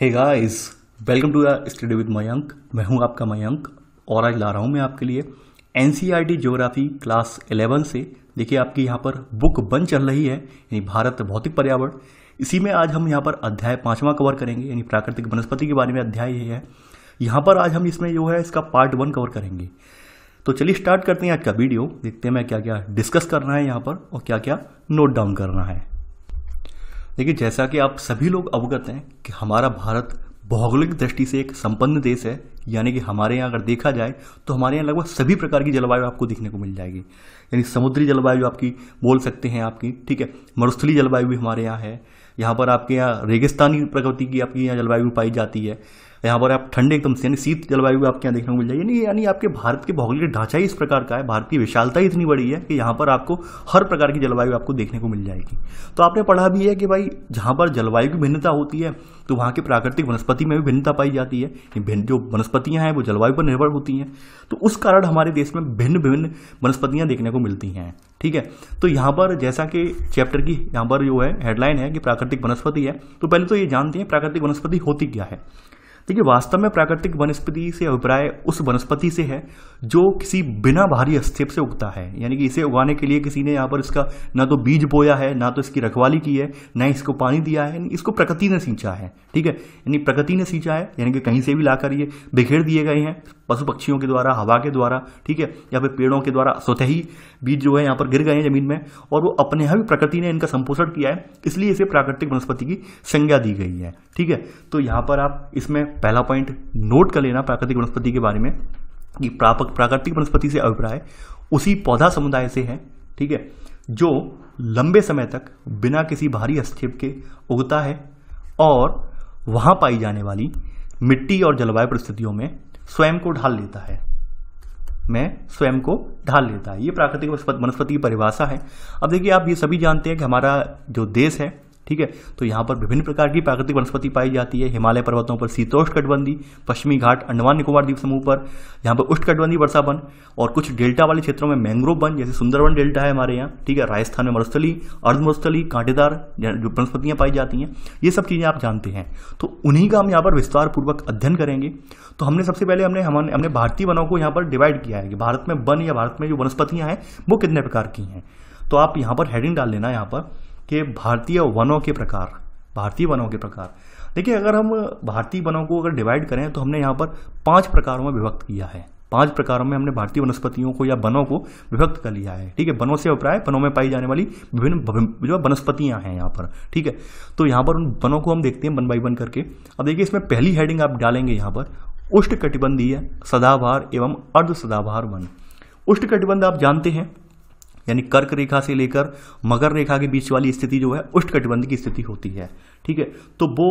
hey guys welcome to the study with Mayank मैं हूं आपका मयंक और आज ला रहा हूं मैं आपके लिए एन ज्योग्राफी क्लास 11 से देखिए आपकी यहाँ पर बुक बन चल रही है यानी भारत भौतिक पर्यावरण इसी में आज हम यहाँ पर अध्याय पाँचवा कवर करेंगे यानी प्राकृतिक वनस्पति के बारे में अध्याय ये है यहाँ पर आज हम इसमें जो है इसका पार्ट वन कवर करेंगे तो चलिए स्टार्ट करते हैं आज का वीडियो देखते हैं मैं क्या क्या डिस्कस करना है यहाँ पर और क्या क्या नोट डाउन करना है देखिए जैसा कि आप सभी लोग अवगत हैं कि हमारा भारत भौगोलिक दृष्टि से एक संपन्न देश है यानी कि हमारे यहाँ अगर देखा जाए तो हमारे यहाँ लगभग सभी प्रकार की जलवायु आपको देखने को मिल जाएगी यानी समुद्री जलवायु आपकी बोल सकते हैं आपकी ठीक है मरुस्थली जलवायु भी हमारे यहाँ है यहाँ पर आपके यहाँ रेगिस्तानी प्रकृति की आपकी यहाँ जलवायु पाई जाती है यहाँ पर आप ठंडे एकदम से यानी शीत जलवायु भी आपके यहाँ देखने को मिल जाएगी यानी आपके भारत के भौगोलिक ढांचा ही इस प्रकार का है भारत की विशालता ही इतनी बड़ी है कि यहाँ पर आपको हर प्रकार की जलवायु आपको देखने को मिल जाएगी तो आपने पढ़ा भी है कि भाई जहाँ पर जलवायु की भिन्नता होती है तो वहाँ की प्राकृतिक वनस्पति में भी भिन्नता पाई जाती है जो वनस्पतियाँ हैं वो जलवायु पर निर्भर होती हैं तो उस कारण हमारे देश में भिन्न भिन्न वनस्पतियाँ देखने को मिलती हैं ठीक है तो यहाँ पर जैसा कि चैप्टर की यहाँ पर जो है हेडलाइन है कि प्राकृतिक वनस्पति है तो पहले तो ये जानते हैं प्राकृतिक वनस्पति होती क्या है देखिए वास्तव में प्राकृतिक वनस्पति से अभिप्राय उस वनस्पति से है जो किसी बिना भारी हस्तक्षेप से उगता है यानी कि इसे उगाने के लिए किसी ने यहाँ पर इसका ना तो बीज बोया है ना तो इसकी रखवाली की है ना इसको पानी दिया है इसको प्रकृति ने सींचा है ठीक है यानी प्रकृति ने सींचा है यानी कि कहीं से भी लाकर ये बिखेर दिए गए हैं पशु पक्षियों के द्वारा हवा के द्वारा ठीक है या फिर पेड़ों के द्वारा स्वतः बीज जो है यहाँ पर गिर गए हैं जमीन में और वो अपने यहाँ भी प्रकृति ने इनका संपोषण किया है इसलिए इसे प्राकृतिक वनस्पति की संज्ञा दी गई है ठीक है तो यहाँ पर आप इसमें पहला पॉइंट नोट कर लेना प्राकृतिक वनस्पति के बारे में कि प्रापक प्राकृतिक वनस्पति से अभिप्राय उसी पौधा समुदाय से है ठीक है जो लंबे समय तक बिना किसी भारी हस्तक्षेप के उगता है और वहाँ पाई जाने वाली मिट्टी और जलवायु परिस्थितियों में स्वयं को ढाल लेता है मैं स्वयं को ढाल लेता है ये प्राकृतिक वनस्पति की परिभाषा है अब देखिए आप ये सभी जानते हैं कि हमारा जो देश है ठीक है तो यहाँ पर विभिन्न प्रकार की प्राकृतिक वनस्पति पाई जाती है हिमालय पर्वतों पर शीतोष कटबंदी पश्चिमी घाट अंडमान निकोबार द्वीप समूह पर यहाँ पर उष्ण कटबंदी वर्षा वन और कुछ डेल्टा वाले क्षेत्रों में मैंग्रोव वन जैसे सुंदरवन डेल्टा है हमारे यहाँ ठीक है राजस्थान में मरुस्थली अर्धमरुस्थली कांटेदार जो वनस्पतियाँ पाई जाती हैं ये सब चीज़ें आप जानते हैं तो उन्हीं का हम यहाँ पर विस्तारपूर्वक अध्ययन करेंगे तो हमने सबसे पहले हमने हमने हमने भारतीय वनों को यहाँ पर डिवाइड किया है कि भारत में वन या भारत में जो वनस्पतियाँ हैं वो कितने प्रकार की हैं तो आप यहाँ पर हेडिंग डाल लेना यहाँ पर कि भारतीय वनों के प्रकार भारतीय वनों के प्रकार देखिए अगर हम भारतीय वनों को अगर डिवाइड करें तो हमने यहाँ पर पाँच प्रकारों में विभक्त किया है पांच प्रकारों में हमने भारतीय वनस्पतियों को या वनों को विभक्त कर लिया है ठीक है वनों से अभिप्राय वनों में पाई जाने वाली विभिन्न जो वनस्पतियां हैं यहाँ पर ठीक है तो यहाँ पर उन वनों को हम देखते हैं वन बाई वन करके अब देखिए इसमें पहली हेडिंग आप डालेंगे यहाँ पर उष्ट कटिबंधीय सदाबहार एवं अर्ध सदाबहार वन उष्ट कटिबंध आप जानते हैं यानी कर्क रेखा से लेकर मकर रेखा के बीच वाली स्थिति जो है कटिबंध की स्थिति होती है ठीक है तो वो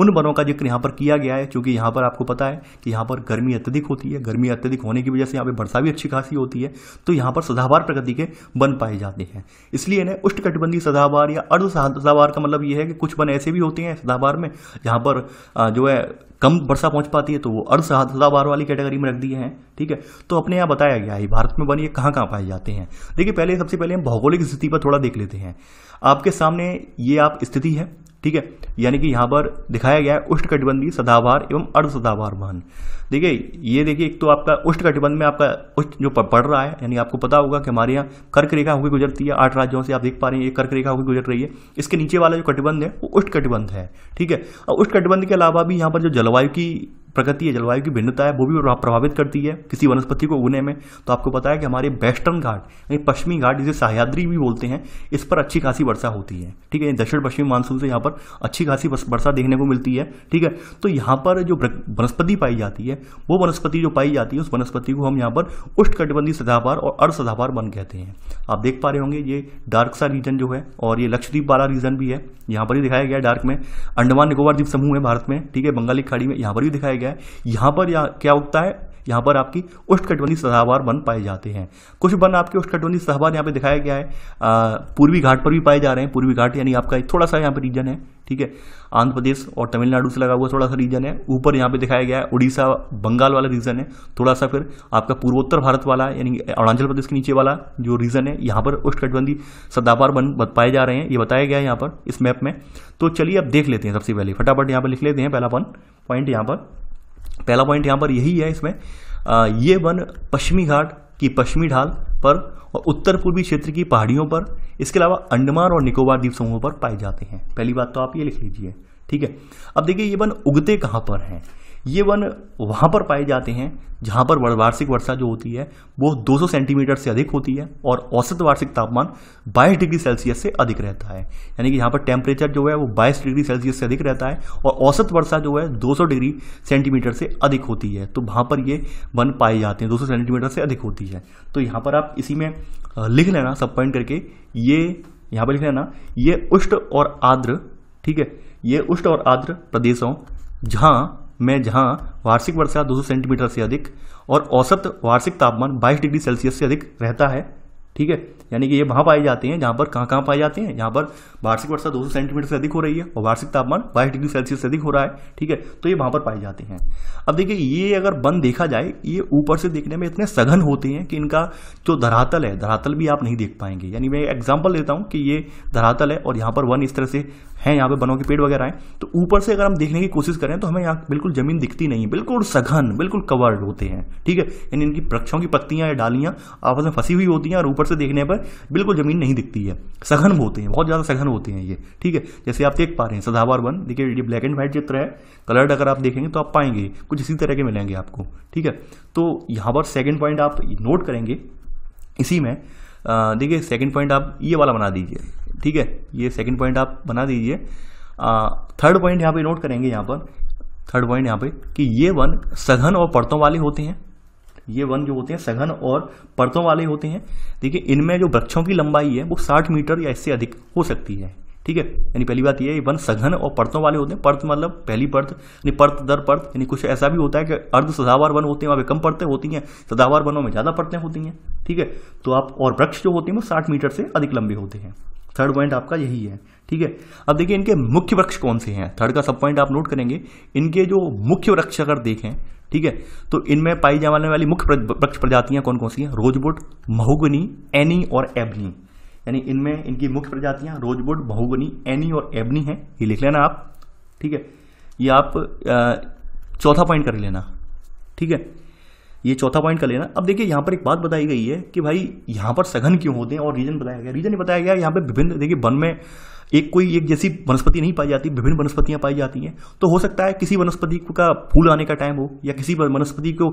उन वनों का जिक्र यहाँ पर किया गया है क्योंकि यहाँ पर आपको पता है कि यहाँ पर गर्मी अत्यधिक होती है गर्मी अत्यधिक होने की वजह से यहाँ पर वर्षा भी अच्छी खासी होती है तो यहाँ पर सदावार प्रकृति के वन पाए जाते हैं इसलिए इन्हें उष्णकटिबंधीय सदाबार या अर्ध सदाबहार का मतलब ये है कि कुछ वन ऐसे भी होते हैं सदाबार में जहाँ पर जो है कम वर्षा पहुंच पाती है तो वो अर्ध सदाबहार वाली कैटेगरी में रख दिए हैं ठीक है तो अपने यहाँ बताया गया है भारत में वन ये कहाँ कहाँ पाए जाते हैं देखिए पहले सबसे पहले हम भौगोलिक स्थिति पर थोड़ा देख लेते हैं आपके सामने ये आप स्थिति है ठीक है यानी कि यहां पर दिखाया गया है उष्णकटिबंधीय सदाबहार एवं अर्ध सदाबहार वाहन ठीक है ये देखिए एक तो आपका उष्णकटिबंध में आपका उष्ट जो पड़ रहा है यानी आपको पता होगा कि हमारे यहाँ कर्क रेखा होकर गुजरती है आठ राज्यों से आप देख पा रहे हैं ये कर्क रेखा होकर गुजर रही है इसके नीचे वाला जो कटिबंध है वो कटिबंध है ठीक है और कटिबंध के अलावा भी यहाँ पर जो जलवायु की प्रकृति है जलवायु की भिन्नता है वो भी प्रभावित करती है किसी वनस्पति को उगने में तो आपको पता है कि हमारे वेस्टर्न घाट यानी पश्चिमी घाट जिसे सहयाद्री भी बोलते हैं इस पर अच्छी खासी वर्षा होती है ठीक है दक्षिण पश्चिमी मानसून से यहाँ पर अच्छी खासी वर्षा देखने को मिलती है ठीक है तो यहाँ पर जो वनस्पति पाई जाती है वो वनस्पति जो पाई जाती है उस वनस्पति को हम यहाँ पर उष्ट कटिबंधी सदापार और अर्ध सदाबार वन कहते हैं आप देख पा रहे होंगे ये डार्क सा रीजन जो है और ये लक्षद्वीप वाला रीजन भी है यहाँ पर ही दिखाया गया डार्क में अंडमान निकोबार द्वीप समूह है भारत में ठीक है बंगाली खाड़ी में यहाँ पर भी दिखाया गया गया है यहाँ पर या, क्या उगता है यहाँ पर आपकी उष्णकटिबंधीय सदाबहार वन पाए जाते हैं कुछ वन आपके उष्णकटिबंधीय सदाबहार यहाँ पे दिखाया गया है पूर्वी घाट पर भी पाए जा रहे हैं पूर्वी घाट यानी आपका थोड़ा सा यहाँ पे रीजन है ठीक है आंध्र प्रदेश और तमिलनाडु से लगा हुआ थोड़ा सा रीजन है ऊपर यहाँ पे दिखाया गया है उड़ीसा बंगाल वाला रीजन है थोड़ा सा फिर आपका पूर्वोत्तर भारत वाला यानी अरुणाचल प्रदेश के नीचे वाला जो रीजन है यहाँ पर उष्णकटिबंधीय सदाबहार वन पाए जा रहे हैं ये बताया गया है यहाँ पर इस मैप में तो चलिए अब देख लेते हैं सबसे पहले फटाफट यहाँ पर लिख लेते हैं पहला वन पॉइंट यहाँ पर पहला पॉइंट यहाँ पर यही है इसमें आ, ये वन पश्चिमी घाट की पश्चिमी ढाल पर और उत्तर पूर्वी क्षेत्र की पहाड़ियों पर इसके अलावा अंडमान और निकोबार द्वीप समूहों पर पाए जाते हैं पहली बात तो आप ये लिख लीजिए ठीक है अब देखिए ये वन उगते कहाँ पर हैं ये वन वहाँ पर पाए जाते हैं जहाँ पर वार्षिक वर्षा जो होती है वो 200 सेंटीमीटर से अधिक होती है और औसत वार्षिक तापमान 22 डिग्री सेल्सियस से अधिक रहता है यानी कि यहाँ पर टेम्परेचर जो है वो 22 डिग्री सेल्सियस से अधिक रहता है और औसत वर्षा जो है 200 डिग्री सेंटीमीटर से अधिक होती है तो वहाँ पर ये वन पाए जाते हैं दो सेंटीमीटर से अधिक होती है तो यहाँ पर आप इसी में लिख लेना सब पॉइंट करके ये यहाँ पर लिख लेना ये उष्ट और आर्द्र ठीक है ये उष्ट और आर्द्र प्रदेशों जहाँ में जहां वार्षिक वर्षा 200 सेंटीमीटर से अधिक और औसत वार्षिक तापमान 22 डिग्री सेल्सियस से अधिक रहता है ठीक है यानी कि ये वहाँ पाए जाते हैं जहाँ पर कहाँ कहाँ पाए जाते हैं जहाँ पर वार्षिक वर्षा 200 सेंटीमीटर से अधिक हो रही है और वार्षिक तापमान बाईस डिग्री सेल्सियस से अधिक हो रहा है ठीक है तो ये वहाँ पर पाए जाते हैं अब देखिए ये अगर वन देखा जाए ये ऊपर से देखने में इतने सघन होते हैं कि इनका जो धरातल है धरातल भी आप नहीं देख पाएंगे यानी मैं एग्जाम्पल देता हूँ कि ये धरातल है और यहाँ पर वन इस तरह से है यहाँ पे बनों के पेड़ वगैरह हैं तो ऊपर से अगर हम देखने की कोशिश करें तो हमें यहाँ बिल्कुल ज़मीन दिखती नहीं है बिल्कुल सघन बिल्कुल कवर्ड होते हैं ठीक है यानी इनकी वृक्षों की पत्तियाँ या डालियाँ आपस में फंसी हुई होती हैं और ऊपर से देखने पर बिल्कुल जमीन नहीं दिखती है सघन होते हैं बहुत ज़्यादा सघन होते हैं ये ठीक है जैसे आप देख पा रहे हैं सदावार वन देखिए ये ब्लैक एंड व्हाइट चित्र है कलर्ड अगर आप देखेंगे तो आप पाएंगे कुछ इसी तरह के मिलेंगे आपको ठीक है तो यहां पर सेकेंड पॉइंट आप नोट करेंगे इसी में देखिए सेकेंड पॉइंट आप ये वाला बना दीजिए ठीक है ये सेकेंड पॉइंट आप बना दीजिए थर्ड पॉइंट यहाँ पे नोट करेंगे यहाँ पर थर्ड पॉइंट यहाँ पे कि ये वन सघन और परतों वाले होते हैं ये वन जो होते हैं सघन और परतों वाले होते हैं देखिए इनमें जो वृक्षों की लंबाई है वो साठ मीटर या इससे अधिक हो सकती है ठीक है यानी पहली बात ये है वन सघन और परतों वाले होते हैं पर्त मतलब पहली पर्त यानी पर्त दर पर्त यानी कुछ ऐसा भी होता है कि अर्ध सदावार वन होते हैं वहाँ पे कम परतें होती हैं सदावार वनों में ज़्यादा परतें होती हैं ठीक है तो आप और वृक्ष जो होते हैं वो साठ मीटर से अधिक लंबे होते हैं थर्ड पॉइंट आपका यही है ठीक है अब देखिए इनके मुख्य वृक्ष कौन से हैं थर्ड का सब पॉइंट आप नोट करेंगे इनके जो मुख्य वृक्ष अगर देखें ठीक है तो इनमें पाई जाने वाली मुख्य वृक्ष प्रजातियां कौन कौन सी हैं रोजबुट महोगनी एनी और एबनी यानी इनमें इनकी मुख्य प्रजातियां रोजबुट महोगनी एनी और एबनी है ये लिख लेना आप ठीक है ये आप चौथा पॉइंट कर लेना ठीक है ये चौथा पॉइंट कर लेना अब देखिए यहाँ पर एक बात बताई गई है कि भाई यहाँ पर सघन क्यों होते हैं और रीज़न बताया गया रीज़न बताया गया यहाँ पे विभिन्न देखिए वन में एक कोई एक जैसी वनस्पति नहीं पाई जाती विभिन्न वनस्पतियां पाई जाती हैं तो हो सकता है किसी वनस्पति का फूल आने का टाइम हो या किसी वनस्पति को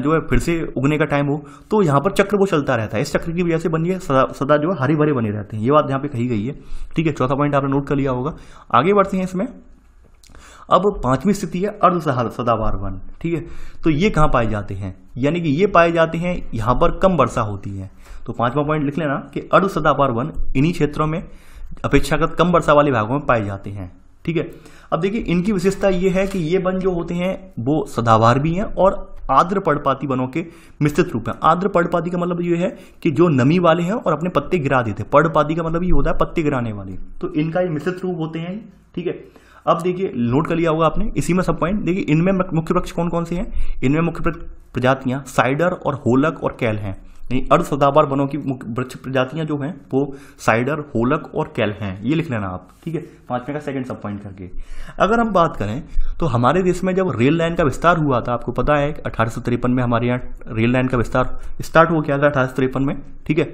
जो है फिर से उगने का टाइम हो तो यहाँ पर चक्र वो चलता रहता है इस चक्र की वजह से बनिए सदा सदा जो है हरे भरे बने रहते हैं ये बात यहाँ पर कही गई है ठीक है चौथा पॉइंट आपने नोट कर लिया होगा आगे बढ़ते हैं इसमें अब पांचवी स्थिति है अर्ध सदावार वन ठीक है तो ये कहाँ पाए जाते हैं यानी कि ये पाए जाते हैं यहाँ पर कम वर्षा होती है तो पांचवा पॉइंट लिख लेना कि अर्ध सदावार वन इन्हीं क्षेत्रों में अपेक्षाकृत कम वर्षा वाले भागों में पाए जाते हैं ठीक है अब देखिए इनकी विशेषता यह है कि ये वन जो होते हैं वो सदाबहार भी हैं और आर्द्र पर्णपाती वनों के मिश्रित रूप है आर्द्र पर्णपाती का मतलब ये है कि जो नमी वाले हैं और अपने पत्ते गिरा देते हैं पर्णपाती का मतलब ये होता है पत्ते गिराने वाले तो इनका ये मिश्रित रूप होते हैं ठीक है अब देखिए नोट कर लिया होगा आपने इसी में सब पॉइंट देखिए इनमें मुख्य वृक्ष कौन कौन से हैं इनमें मुख्य प्रजातियां साइडर और होलक और कैल हैं नहीं अर्ध सदाबार वनों की मुख्य वृक्ष प्रजातियां जो हैं वो साइडर होलक और कैल हैं ये लिख लेना आप ठीक है पांचवें का सेकंड सब पॉइंट करके अगर हम बात करें तो हमारे देश में जब रेल लाइन का विस्तार हुआ था आपको पता है अठारह में हमारे यहाँ रेल लाइन का विस्तार स्टार्ट हो गया था अठारह में ठीक है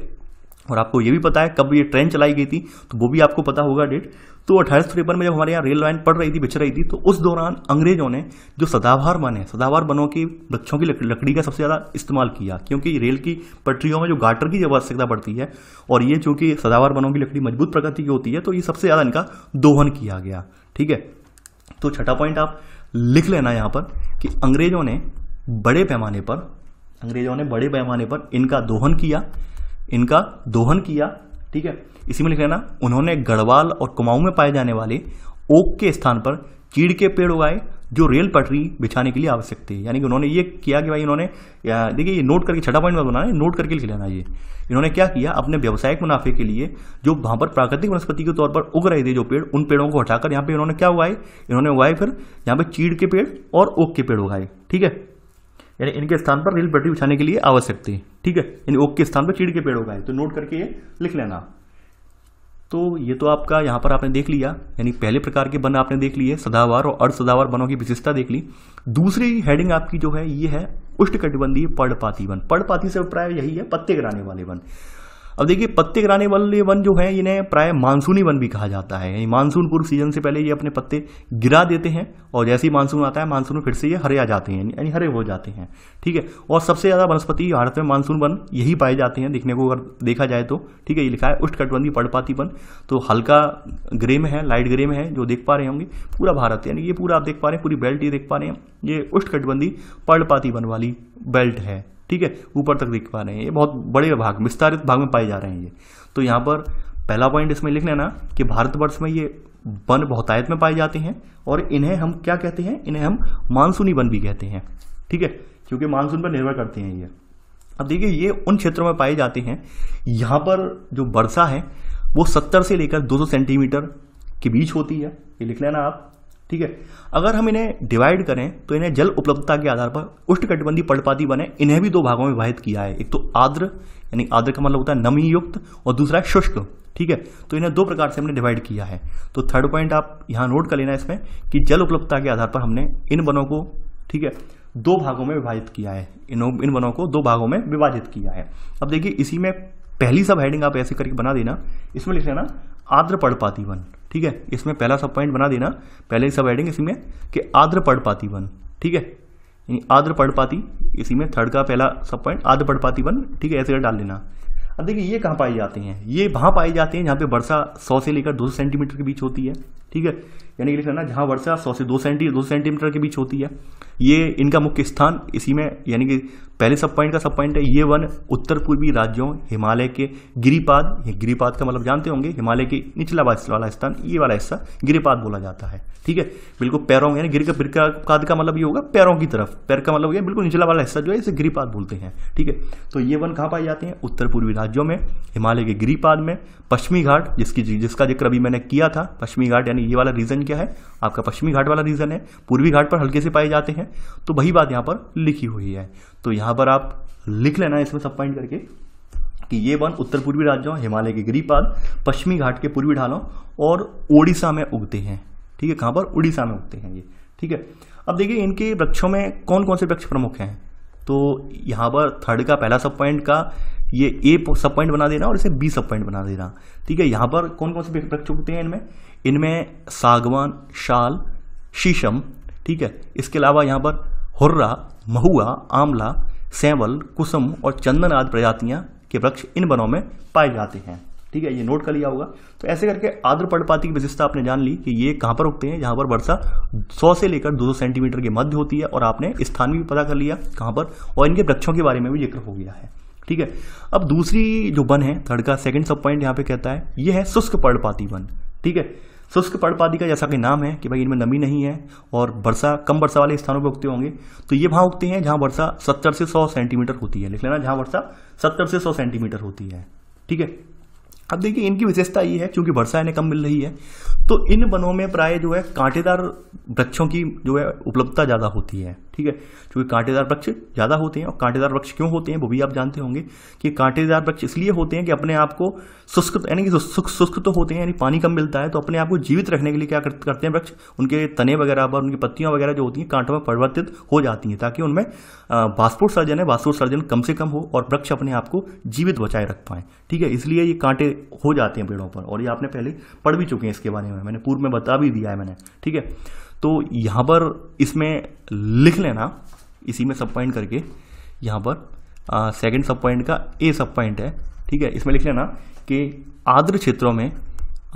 और आपको ये भी पता है कब ये ट्रेन चलाई गई थी तो वो भी आपको पता होगा डेट तो अठारह में जब हमारे यहाँ रेल लाइन पड़ रही थी बिछ रही थी तो उस दौरान अंग्रेजों ने जो सदाबहार वन है सदाबहार वनों की वृक्षों की लकड़ी का सबसे ज़्यादा इस्तेमाल किया क्योंकि रेल की पटरियों में जो गाटर की आवश्यकता पड़ती है और ये चूंकि सदाबहार वनों की लकड़ी मजबूत प्रकृति की होती है तो ये सबसे ज़्यादा इनका दोहन किया गया ठीक है तो छठा पॉइंट आप लिख लेना यहाँ पर कि अंग्रेजों ने बड़े पैमाने पर अंग्रेजों ने बड़े पैमाने पर इनका दोहन किया इनका दोहन किया ठीक है इसी में लिख लेना उन्होंने गढ़वाल और कुमाऊं में पाए जाने वाले ओक के स्थान पर चीड़ के पेड़ उगाए जो रेल पटरी बिछाने के लिए आवश्यक थे यानी कि उन्होंने ये किया कि भाई इन्होंने देखिए ये नोट करके छठा पॉइंट बनाना है नोट करके लिख लेना ये इन्होंने क्या किया अपने व्यावसायिक मुनाफे के लिए जो वहाँ पर प्राकृतिक वनस्पति के तौर पर उग रहे थे जो पेड़ उन पेड़ों को हटाकर यहाँ पे इन्होंने क्या उगाए इन्होंने उगाए फिर यहाँ पे चीड़ के पेड़ और ओक के पेड़ उगाए ठीक है यानी इनके स्थान पर रेल पटरी बिछाने के लिए आवश्यक थी ठीक है यानी ओक के स्थान पर चीड़ के पेड़ उगाए तो नोट करके ये लिख लेना तो ये तो आपका यहाँ पर आपने देख लिया यानी पहले प्रकार के वन आपने देख लिए सदावार और सदावार वनों की विशेषता देख ली दूसरी हेडिंग आपकी जो है ये है उष्ट कटिबंधी पर्णपाती वन पर्णपाती से अभिप्राय यही है पत्ते गिराने वाले वन अब देखिए पत्ते गिराने वाले वन जो है इन्हें प्राय मानसूनी वन भी कहा जाता है यानी मानसून पूर्व सीजन से पहले ये अपने पत्ते गिरा देते हैं और जैसे ही मानसून आता है मानसून में फिर से ये हरे आ जाते हैं यानी हरे हो जाते हैं ठीक है और सबसे ज़्यादा वनस्पति भारत में मानसून वन यही पाए जाते हैं देखने को अगर देखा जाए तो ठीक है ये लिखा है उष्णकटबंधी पड़पाती वन तो हल्का ग्रे में है लाइट ग्रे में है जो देख पा रहे होंगे पूरा भारत यानी ये पूरा आप देख पा रहे हैं पूरी बेल्ट ये देख पा रहे हैं ये उष्णकटबंधी पड़पाती वन वाली बेल्ट है ठीक है ऊपर तक दिख पा रहे हैं ये बहुत बड़े भाग विस्तारित भाग में पाए जा रहे हैं ये तो यहाँ पर पहला पॉइंट इसमें लिख लेना कि भारतवर्ष में ये वन बहुतायत में पाए जाते हैं और इन्हें हम क्या कहते हैं इन्हें हम मानसूनी वन भी कहते हैं ठीक है क्योंकि मानसून पर निर्भर करते हैं ये अब देखिए ये उन क्षेत्रों में पाए जाते हैं यहाँ पर जो वर्षा है वो 70 से लेकर 200 सेंटीमीटर के बीच होती है ये लिख लेना आप ठीक है अगर हम इन्हें डिवाइड करें तो इन्हें जल उपलब्धता के आधार पर उष्णकटिबंधीय पर्णपाती बने इन्हें भी दो भागों में विभाजित किया है एक तो आर्द्र यानी आर्द्र का मतलब होता है नमी युक्त और दूसरा शुष्क ठीक है तो इन्हें दो प्रकार से हमने डिवाइड किया है तो थर्ड पॉइंट आप यहां नोट कर लेना इसमें कि जल उपलब्धता के आधार पर हमने इन वनों को ठीक है दो भागों में विभाजित किया है इन इन वनों को दो भागों में विभाजित किया है अब देखिए इसी में पहली सब हेडिंग आप ऐसे करके बना देना इसमें लिख लेना आर्द्र पड़पाती वन ठीक है इसमें पहला सब पॉइंट बना देना पहले सब एडिंग इसमें कि आद्र पड़पाती वन ठीक है यानी आद्र पड़पाती इसी में थर्ड का पहला सब पॉइंट आद्र पड़पाती वन ठीक है ऐसे डाल लेना अब देखिए ये कहाँ पाए जाते हैं ये वहाँ पाए जाते हैं जहाँ पे वर्षा सौ से लेकर दो सेंटीमीटर के बीच होती है ठीक है यानी कि लिखना जहाँ वर्षा सौ से दो सेंटी दो सेंटीमीटर के बीच होती है ये इनका मुख्य स्थान इसी में यानी कि पहले सब पॉइंट का सब पॉइंट है ये वन उत्तर पूर्वी राज्यों हिमालय के गिरिपाद ये गिरिपाद का मतलब जानते होंगे हिमालय के निचला वाला स्थान ये वाला हिस्सा गिरिपाद बोला जाता है ठीक है बिल्कुल पैरों यानी गिर का का मतलब ये होगा पैरों की तरफ पैर का मतलब ये बिल्कुल निचला वाला हिस्सा जो है इसे गिरिपाद बोलते हैं ठीक है तो ये वन कहाँ पाए जाते हैं उत्तर पूर्वी राज्यों में हिमालय के गिरिपाद में पश्चिमी घाट जिसकी जिसका जिक्र अभी मैंने किया था पश्चिमी घाट यानी ये वाला रीजन क्या है आपका पश्चिमी घाट वाला रीजन है पूर्वी घाट पर हल्के से पाए जाते हैं तो वही बात यहां पर लिखी हुई है तो यहां पर आप लिख लेना इसमें सब पॉइंट करके कि ये वन उत्तर पूर्वी राज्यों हिमालय के गिरिपाद पश्चिमी घाट के पूर्वी ढालों और ओडिशा में उगते हैं ठीक है कहां पर उड़ीसा में उगते हैं ये ठीक है अब देखिए इनके वृक्षों में कौन कौन से वृक्ष प्रमुख हैं तो यहां पर थर्ड का पहला सब पॉइंट का ये ए सब पॉइंट बना देना और इसे बी सब पॉइंट बना देना ठीक है यहां पर कौन कौन से वृक्ष उगते हैं इनमें इनमें सागवान शाल शीशम ठीक है इसके अलावा यहाँ पर हुर्रा महुआ आंवला सेंवल कुसुम और चंदन आदि प्रजातियाँ के वृक्ष इन वनों में पाए जाते हैं ठीक है ये नोट कर लिया होगा तो ऐसे करके आद्र पर्णपाती की विशेषता आपने जान ली कि ये कहाँ पर उगते हैं जहाँ पर वर्षा 100 से लेकर 200 सेंटीमीटर के मध्य होती है और आपने स्थान भी पता कर लिया कहाँ पर और इनके वृक्षों के बारे में भी जिक्र हो गया है ठीक है अब दूसरी जो वन है थर्ड का सेकेंड सब पॉइंट यहाँ पे कहता है ये है शुष्क पर्णपाती वन ठीक है शुष्क पर्णपाती का जैसा कि नाम है कि भाई इनमें नमी नहीं है और वर्षा कम वर्षा वाले स्थानों पर उगते होंगे तो ये वहां उगते हैं जहां वर्षा सत्तर से सौ सेंटीमीटर होती है लिख लेना जहां वर्षा सत्तर से सौ सेंटीमीटर होती है ठीक है अब देखिए इनकी विशेषता ये है क्योंकि वर्षा इन्हें कम मिल रही है तो इन वनों में प्राय जो है कांटेदार वृक्षों की जो है उपलब्धता ज़्यादा होती है ठीक है क्योंकि कांटेदार वृक्ष ज़्यादा होते हैं और कांटेदार वृक्ष क्यों होते हैं वो भी आप जानते होंगे कि कांटेदार वृक्ष इसलिए होते हैं कि अपने आप को शुष्क यानी कि शुष्क शुष्क तो होते हैं यानी पानी कम मिलता है तो अपने आप को जीवित रखने के लिए क्या करते हैं वृक्ष उनके तने वगैरह पर उनकी पत्तियां वगैरह जो होती हैं कांटों में परिवर्तित हो जाती हैं ताकि उनमें वास्पोत्सर्जन है वास्पोत्सर्जन कम से कम हो और वृक्ष अपने आप को जीवित बचाए रख पाए ठीक है इसलिए ये कांटे हो जाते हैं पेड़ों पर और ये आपने पहले पढ़ भी चुके हैं इसके बारे में मैंने पूर्व में बता भी दिया है मैंने ठीक है तो यहाँ पर इसमें लिख लेना इसी में सब पॉइंट करके यहाँ पर सेकंड सब पॉइंट का ए सब पॉइंट है ठीक है इसमें लिख लेना कि आर्द्र क्षेत्रों में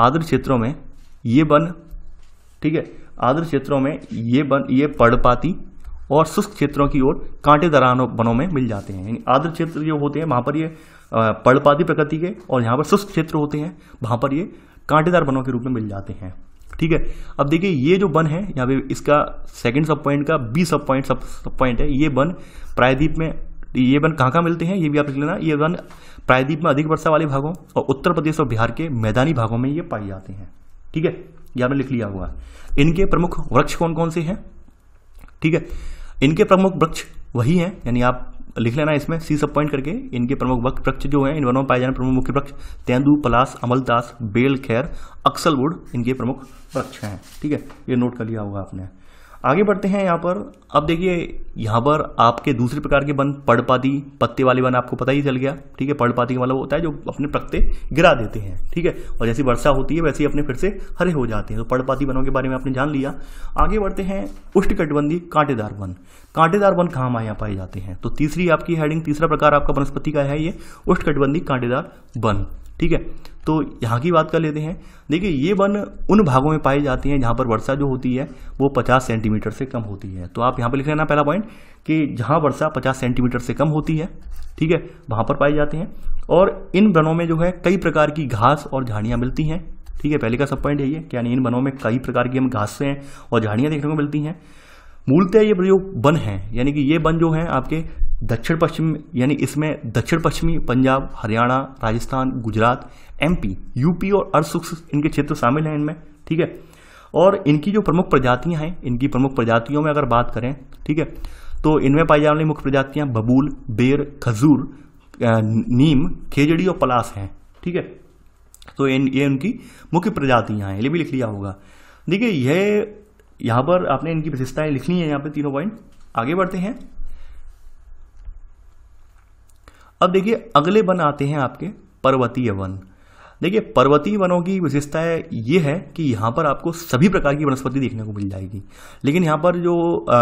आर्द्र क्षेत्रों में ये वन ठीक है आर्द्र क्षेत्रों में ये वन ये पर्णपाती और शुष्क क्षेत्रों की ओर कांटेदार वनों में मिल जाते हैं यानी आर्द्र क्षेत्र जो होते हैं वहाँ पर ये पड़पाती प्रकृति के और यहाँ पर शुष्क क्षेत्र होते हैं वहाँ पर ये कांटेदार वनों के रूप में मिल जाते हैं ठीक है अब देखिए ये जो बन है यहाँ पे इसका सेकंड सब पॉइंट का बी सब पॉइंट सब सब पॉइंट है ये बन प्रायद्वीप में ये बन कहाँ कहाँ मिलते हैं ये भी आप लिख लेना ये वन प्रायद्वीप में अधिक वर्षा वाले भागों और उत्तर प्रदेश और बिहार के मैदानी भागों में ये पाए जाते हैं ठीक है ये आपने लिख लिया हुआ इनके प्रमुख वृक्ष कौन कौन से हैं ठीक है इनके प्रमुख वृक्ष वही हैं यानी आप लिख लेना इसमें सी सब पॉइंट करके इनके प्रमुख वक्त वृक्ष जो हैं इन वनों में पाए जाने प्रमुख मुख्य वृक्ष तेंदू पलास अमलदास बेल खैर अक्सलवुड इनके प्रमुख वृक्ष हैं ठीक है ये नोट कर लिया होगा आपने आगे बढ़ते हैं यहाँ पर अब देखिए यहाँ पर आपके दूसरे प्रकार के वन पड़पाती पत्ते वाले वन आपको पता ही चल गया ठीक है पड़पाती वाला मतलब होता है जो अपने पत्ते गिरा देते हैं ठीक है और जैसी वर्षा होती है वैसे ही अपने फिर से हरे हो जाते हैं तो पड़पाती वनों के बारे में आपने जान लिया आगे बढ़ते हैं उष्णकटिबंधी कांटेदार वन कांटेदार वन कहाँ यहाँ पाए जाते हैं तो तीसरी आपकी हेडिंग तीसरा प्रकार आपका वनस्पति का है ये उष्णकटिबंधी कांटेदार वन ठीक है तो यहाँ की बात कर लेते हैं देखिए ये वन उन भागों में पाई जाती हैं जहाँ पर वर्षा जो होती है वो 50 सेंटीमीटर से कम होती है तो आप यहाँ पर लिख लेना पहला पॉइंट कि जहाँ वर्षा 50 सेंटीमीटर से कम होती है ठीक है वहाँ पर पाए जाते हैं और इन वनों में जो है कई प्रकार की घास और झाड़ियाँ मिलती हैं ठीक है पहले का सब पॉइंट यही है कि यानी इन वनों में कई प्रकार की हम घासें और झाड़ियाँ देखने को मिलती हैं मूलतः ये जो वन है यानी कि ये वन जो हैं आपके दक्षिण पश्चिम यानी इसमें दक्षिण पश्चिमी पंजाब हरियाणा राजस्थान गुजरात एमपी यूपी और अर्धशुष्क इनके क्षेत्र शामिल हैं इनमें ठीक है और इनकी जो प्रमुख प्रजातियां हैं इनकी प्रमुख प्रजातियों में अगर बात करें ठीक है तो इनमें पाई जाने वाली मुख्य प्रजातियां बबूल बेर खजूर नीम खेजड़ी और पलास हैं ठीक है तो इन ये उनकी मुख्य प्रजातियां हैं ये भी लिख लिया होगा देखिए यह यहाँ पर आपने इनकी विशेषताएं लिखनी है यहां पर तीनों पॉइंट आगे बढ़ते हैं अब देखिए अगले वन आते हैं आपके पर्वतीय वन देखिए पर्वतीय वनों की विशेषता ये है कि यहाँ पर आपको सभी प्रकार की वनस्पति देखने को मिल जाएगी लेकिन यहाँ पर जो आ,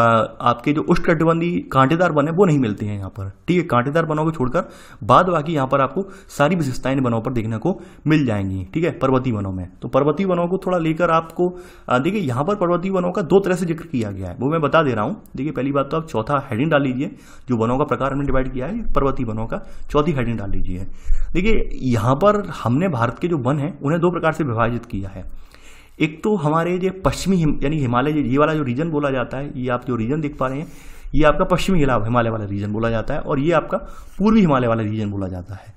आपके जो उष्णकटिबंधी कांटेदार वन है वो नहीं मिलते हैं यहाँ पर ठीक है कांटेदार वनों को छोड़कर बाद बाकी यहाँ पर आपको सारी विशेषताएं वनों पर देखने को मिल जाएंगी ठीक है पर्वतीय वनों में तो पर्वतीय वनों को थोड़ा लेकर आपको देखिए यहाँ पर पर्वतीय वनों का दो तरह से जिक्र किया गया है वो मैं बता दे रहा हूँ देखिए पहली बात तो आप चौथा हेडिंग डाल लीजिए जो वनों का प्रकार हमने डिवाइड किया है पर्वतीय वनों का चौथी हेडिंग डाल लीजिए देखिए यहाँ पर हमने भारत के जो वन हैं उन्हें दो प्रकार से विभाजित किया है एक तो हमारे जो पश्चिमी हिम, यानी हिमालय ये वाला जो रीजन बोला जाता है ये आप जो रीजन देख पा रहे हैं ये आपका पश्चिमी हिमालय वाला रीजन बोला जाता है और ये आपका पूर्वी हिमालय वाला रीजन बोला जाता है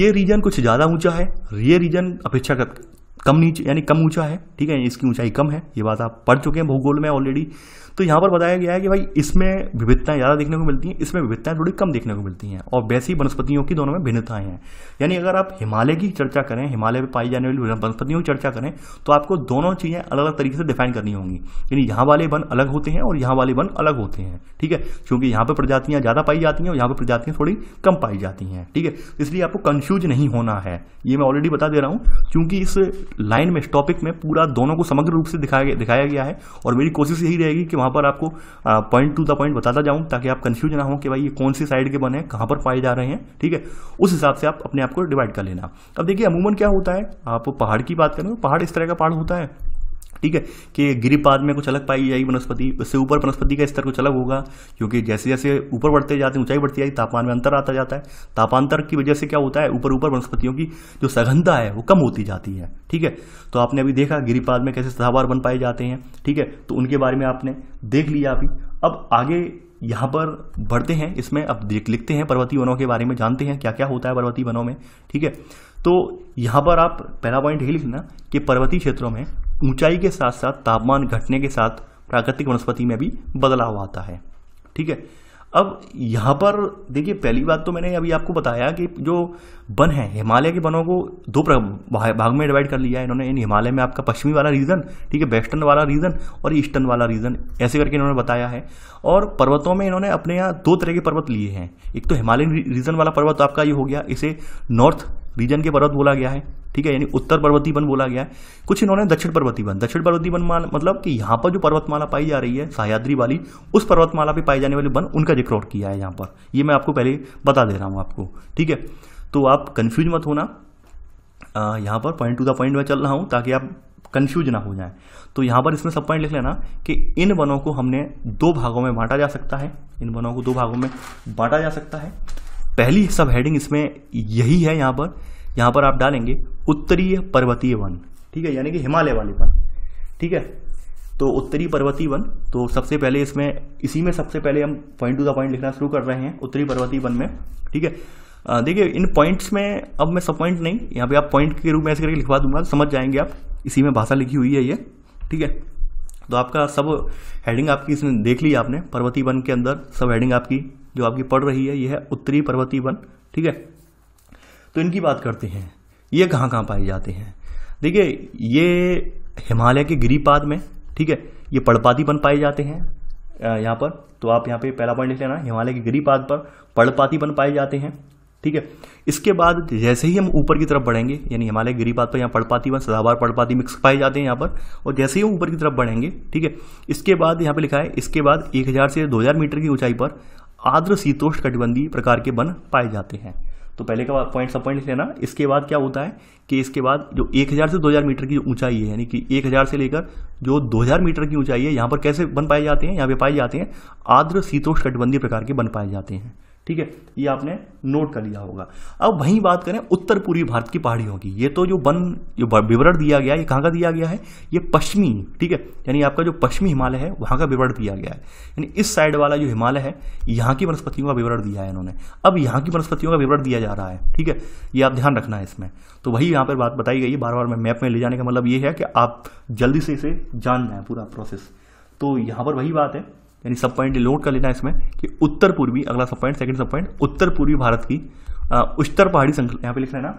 ये रीजन कुछ ज़्यादा ऊंचा है ये रीजन अपेक्षाकृत कम नीचे यानी कम ऊंचा है ठीक है इसकी ऊंचाई कम है ये बात आप पढ़ चुके हैं भूगोल में ऑलरेडी तो यहाँ पर बताया गया है कि भाई इसमें विविधताएं ज़्यादा देखने को मिलती हैं इसमें विविधताएं थोड़ी कम देखने को मिलती हैं और वैसी वनस्पतियों की दोनों में भिन्नताएं हैं यानी अगर आप हिमालय की चर्चा करें हिमालय में पाई जाने वाली वनस्पतियों की चर्चा करें तो आपको दोनों चीज़ें अलग अलग तरीके से डिफाइन करनी होंगी यानी यहाँ वाले वन अलग होते हैं और यहाँ वाले वन अलग होते हैं ठीक है क्योंकि यहाँ पर प्रजातियाँ ज़्यादा पाई जाती हैं और यहाँ पर प्रजातियाँ थोड़ी कम पाई जाती हैं ठीक है इसलिए आपको कन्फ्यूज नहीं होना है ये मैं ऑलरेडी बता दे रहा हूँ क्योंकि इस लाइन में टॉपिक में पूरा दोनों को समग्र रूप से दिखाया दिखाया गया है और मेरी कोशिश यही रहेगी कि वहाँ पर आपको पॉइंट टू द पॉइंट बताता जाऊँ ताकि आप कन्फ्यूज ना हो कि भाई ये कौन सी साइड के बने हैं कहाँ पर पाए जा रहे हैं ठीक है उस हिसाब से आप अपने आप को डिवाइड कर लेना अब देखिए अमूमन क्या होता है आप पहाड़ की बात करें तो पहाड़ इस तरह का पहाड़ होता है ठीक है कि गिरिपाद में कुछ अलग पाई जाएगी वनस्पति उससे ऊपर वनस्पति का स्तर कुछ अलग होगा क्योंकि जैसे जैसे ऊपर बढ़ते जाते हैं ऊंचाई बढ़ती जाती तापमान में अंतर आता जाता है तापांतर की वजह से क्या होता है ऊपर ऊपर वनस्पतियों की जो सघनता है वो कम होती जाती है ठीक है तो आपने अभी देखा गिरिपाद में कैसे सदावार बन पाए जाते हैं ठीक है तो उनके बारे में आपने देख लिया अभी अब आगे यहाँ पर बढ़ते हैं इसमें अब देख लिखते हैं पर्वतीय वनों के बारे में जानते हैं क्या क्या होता है पर्वतीय वनों में ठीक है तो यहाँ पर आप पहला पॉइंट यही लिखना कि पर्वतीय क्षेत्रों में ऊंचाई के साथ साथ तापमान घटने के साथ प्राकृतिक वनस्पति में भी बदलाव आता है ठीक है अब यहाँ पर देखिए पहली बात तो मैंने अभी आपको बताया कि जो वन है हिमालय के वनों को दो भाग में डिवाइड कर लिया है इन्होंने इन हिमालय में आपका पश्चिमी वाला रीजन ठीक है वेस्टर्न वाला रीजन और ईस्टर्न वाला रीजन ऐसे करके इन्होंने बताया है और पर्वतों में इन्होंने अपने यहाँ दो तरह के पर्वत लिए हैं एक तो हिमालयन रीजन वाला पर्वत आपका ये हो गया इसे नॉर्थ रीजन के पर्वत बोला गया है ठीक है यानी उत्तर पर्वतीय वन बोला गया है कुछ इन्होंने दक्षिण पर्वती वन दक्षिण पर्वती वन मतलब कि यहाँ पर जो पर्वतमाला पाई जा रही है सहयाद्री वाली उस पर्वतमाला पर पाई जाने वाले वन उनका जिक्र और किया है यहाँ पर ये मैं आपको पहले बता दे रहा हूँ आपको ठीक है तो आप कन्फ्यूज मत होना यहाँ पर पॉइंट टू द पॉइंट में चल रहा हूँ ताकि आप कन्फ्यूज ना हो जाए तो यहाँ पर इसमें सब पॉइंट लिख लेना कि इन वनों को हमने दो भागों में बांटा जा सकता है इन वनों को दो भागों में बांटा जा सकता है पहली सब हेडिंग इसमें यही है यहाँ पर यहाँ पर आप डालेंगे उत्तरीय पर्वतीय वन ठीक है यानी कि हिमालय वाले वन ठीक है तो उत्तरी पर्वतीय वन तो सबसे पहले इसमें इसी में सबसे पहले हम पॉइंट टू द पॉइंट लिखना शुरू कर रहे हैं उत्तरी पर्वतीय वन में ठीक है देखिए इन पॉइंट्स में अब मैं सब पॉइंट नहीं यहाँ पे आप पॉइंट के रूप में ऐसे करके लिखवा दूंगा समझ जाएंगे आप इसी में भाषा लिखी हुई है ये ठीक है तो आपका सब हेडिंग आपकी इसमें देख ली आपने पर्वती वन के अंदर सब हेडिंग आपकी जो आपकी पढ़ रही है ये है उत्तरी पर्वती वन ठीक है तो इनकी बात करते हैं ये कहाँ कहाँ पाए जाते हैं देखिए ये हिमालय के गिरिपाद में ठीक है ये पड़पाती बन पाए जाते हैं यहाँ पर तो आप यहाँ पे पहला पॉइंट लिख लेना हिमालय के गिरिपाद पर पड़पाती बन पाए जाते हैं ठीक है इसके बाद जैसे ही हम ऊपर की तरफ बढ़ेंगे यानी हमारे गिरिपात पर यहाँ पड़पाती वन सदाबार पड़पाती मिक्स पाए जाते हैं यहाँ पर और जैसे ही हम ऊपर की तरफ बढ़ेंगे ठीक है इसके बाद यहाँ पे लिखा है इसके बाद 1000 से 2000 मीटर की ऊंचाई पर आर्द्र शीतोष्ण कटिबंधी प्रकार के वन पाए जाते हैं तो पहले का पॉइंट सब पॉइंट लेना इसके बाद क्या होता है कि इसके बाद जो 1000 से 2000 मीटर की ऊंचाई है यानी कि 1000 से लेकर जो 2000 मीटर की ऊंचाई है यहाँ पर कैसे बन पाए जाते हैं यहाँ पे पाए जाते हैं आर्द्र शीतोष कटबंदी प्रकार के बन पाए जाते हैं ठीक है ये आपने नोट कर लिया होगा अब वहीं बात करें उत्तर पूर्वी भारत की पहाड़ियों की ये तो जो वन जो विवरण दिया गया है ये कहाँ का दिया गया है ये पश्चिमी ठीक है यानी आपका जो पश्चिमी हिमालय है वहाँ का विवरण दिया गया है यानी इस साइड वाला जो हिमालय है यहाँ की वनस्पतियों का विवरण दिया है इन्होंने अब यहाँ की वनस्पतियों का विवरण दिया जा रहा है ठीक है ये आप ध्यान रखना है इसमें तो वही यहाँ पर बात बताई गई है बार बार मैं मैप में ले जाने का मतलब ये है कि आप जल्दी से इसे जान जाएँ पूरा प्रोसेस तो यहाँ पर वही बात है यानी सब पॉइंट लोड कर लेना इसमें कि उत्तर पूर्वी अगला sub point second sub point उत्तर पूर्वी भारत की उच्चतर पहाड़ी श्रृंखला यहाँ पे लिख लेना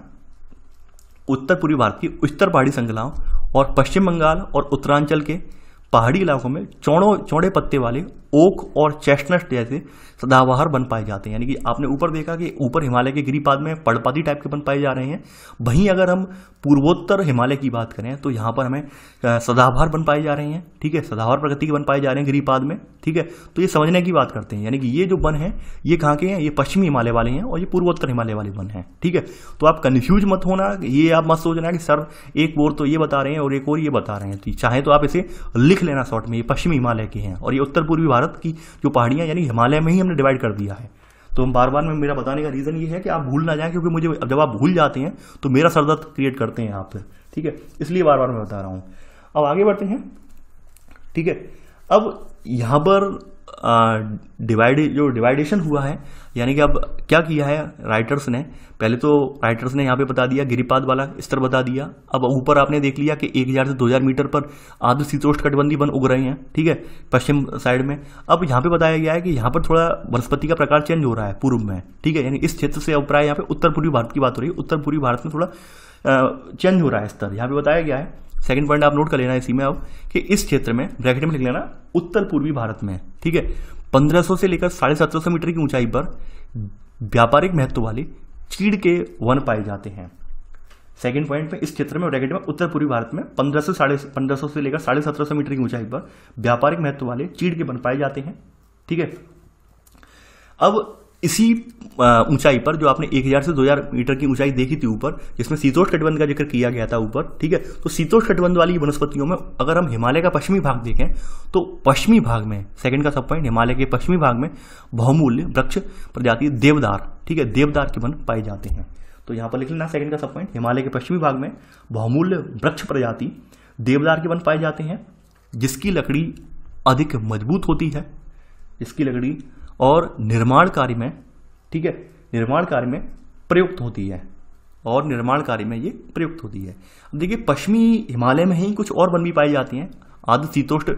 उत्तर पूर्वी भारत की उच्चतर पहाड़ी श्रृंखलाओं और पश्चिम बंगाल और उत्तरांचल के पहाड़ी इलाकों में चौड़ों चौड़े पत्ते वाले ओक और चेस्टनट जैसे सदाबहार बन पाए जाते हैं यानी कि आपने ऊपर देखा कि ऊपर हिमालय के गिरीपाद में पड़पादी टाइप के बन पाए जा रहे हैं वहीं अगर हम पूर्वोत्तर हिमालय की बात करें तो यहाँ पर हमें सदाबहार बन पाए जा रहे हैं ठीक है सदाबहार प्रगति के बन पाए जा रहे हैं गिरीपाद में ठीक है तो ये समझने की बात करते हैं यानी कि ये जो वन है ये कहाँ के हैं ये पश्चिमी हिमालय वाले हैं और ये पूर्वोत्तर हिमालय वाले वन हैं ठीक है तो आप कन्फ्यूज मत होना ये आप मत सोचना कि सर एक और तो ये बता रहे हैं और एक और ये बता रहे हैं तो चाहे तो आप इसे लिख लेना शॉर्ट में ये पश्चिमी हिमालय के हैं और ये उत्तर पूर्वी भारत भारत की जो पहाड़ियाँ यानी हिमालय में ही हमने डिवाइड कर दिया है तो हम बार बार में मेरा बताने का रीज़न ये है कि आप भूल ना जाएं क्योंकि मुझे जब आप भूल जाते हैं तो मेरा सरदर्द क्रिएट करते हैं आप ठीक है इसलिए बार बार मैं बता रहा हूँ अब आगे बढ़ते हैं ठीक है अब यहाँ पर डिवाइड जो डिवाइडेशन हुआ है यानी कि अब क्या किया है राइटर्स ने पहले तो राइटर्स ने यहाँ पे बता दिया गिरिपाद वाला स्तर बता दिया अब ऊपर आपने देख लिया कि 1000 से 2000 मीटर पर आर्द्र शीतोष्ठ कटबंधी वन उग रहे हैं ठीक है पश्चिम साइड में अब यहाँ पे बताया गया है कि यहाँ पर थोड़ा वनस्पति का प्रकार चेंज हो रहा है पूर्व में ठीक है यानी इस क्षेत्र से अब यहाँ पे उत्तर पूर्वी भारत की बात हो रही है उत्तर पूर्वी भारत में थोड़ा चेंज हो रहा है स्तर यहाँ पे बताया गया है सेकंड पॉइंट आप नोट कर लेना इसी में अब कि इस क्षेत्र में ब्रैकेट में लिख लेना उत्तर पूर्वी भारत में ठीक है 1500 से लेकर साढ़े सत्रह मीटर की ऊंचाई पर व्यापारिक महत्व वाले चीड़ के वन पाए जाते हैं सेकंड पॉइंट में इस क्षेत्र में ब्रैकेट में उत्तर पूर्वी भारत में पंद्रह सौ साढ़े पंद्रह सौ से लेकर साढ़े सत्रह सौ मीटर की ऊंचाई पर व्यापारिक महत्व वाले चीड़ के वन पाए जाते हैं ठीक है अब इसी ऊंचाई पर जो आपने 1000 से 2000 मीटर की ऊंचाई देखी थी ऊपर जिसमें शीतोष कटबंध का जिक्र किया गया था ऊपर ठीक है तो शीतोष कटबंध वाली वनस्पतियों में अगर हम हिमालय का पश्चिमी भाग देखें तो पश्चिमी भाग में सेकंड का सब पॉइंट हिमालय के पश्चिमी भाग में बहुमूल्य वृक्ष प्रजाति देवदार ठीक है देवदार के वन पाए जाते हैं तो यहाँ पर लिख लेना सेकंड का सब पॉइंट हिमालय के पश्चिमी भाग में बहुमूल्य वृक्ष प्रजाति देवदार के वन पाए जाते हैं जिसकी लकड़ी अधिक मजबूत होती है इसकी लकड़ी और निर्माण कार्य में ठीक है निर्माण कार्य में प्रयुक्त होती है और निर्माण कार्य में ये प्रयुक्त होती है अब देखिए पश्चिमी हिमालय में ही कुछ और वन भी पाई जाती हैं आदि शीतोष्ठ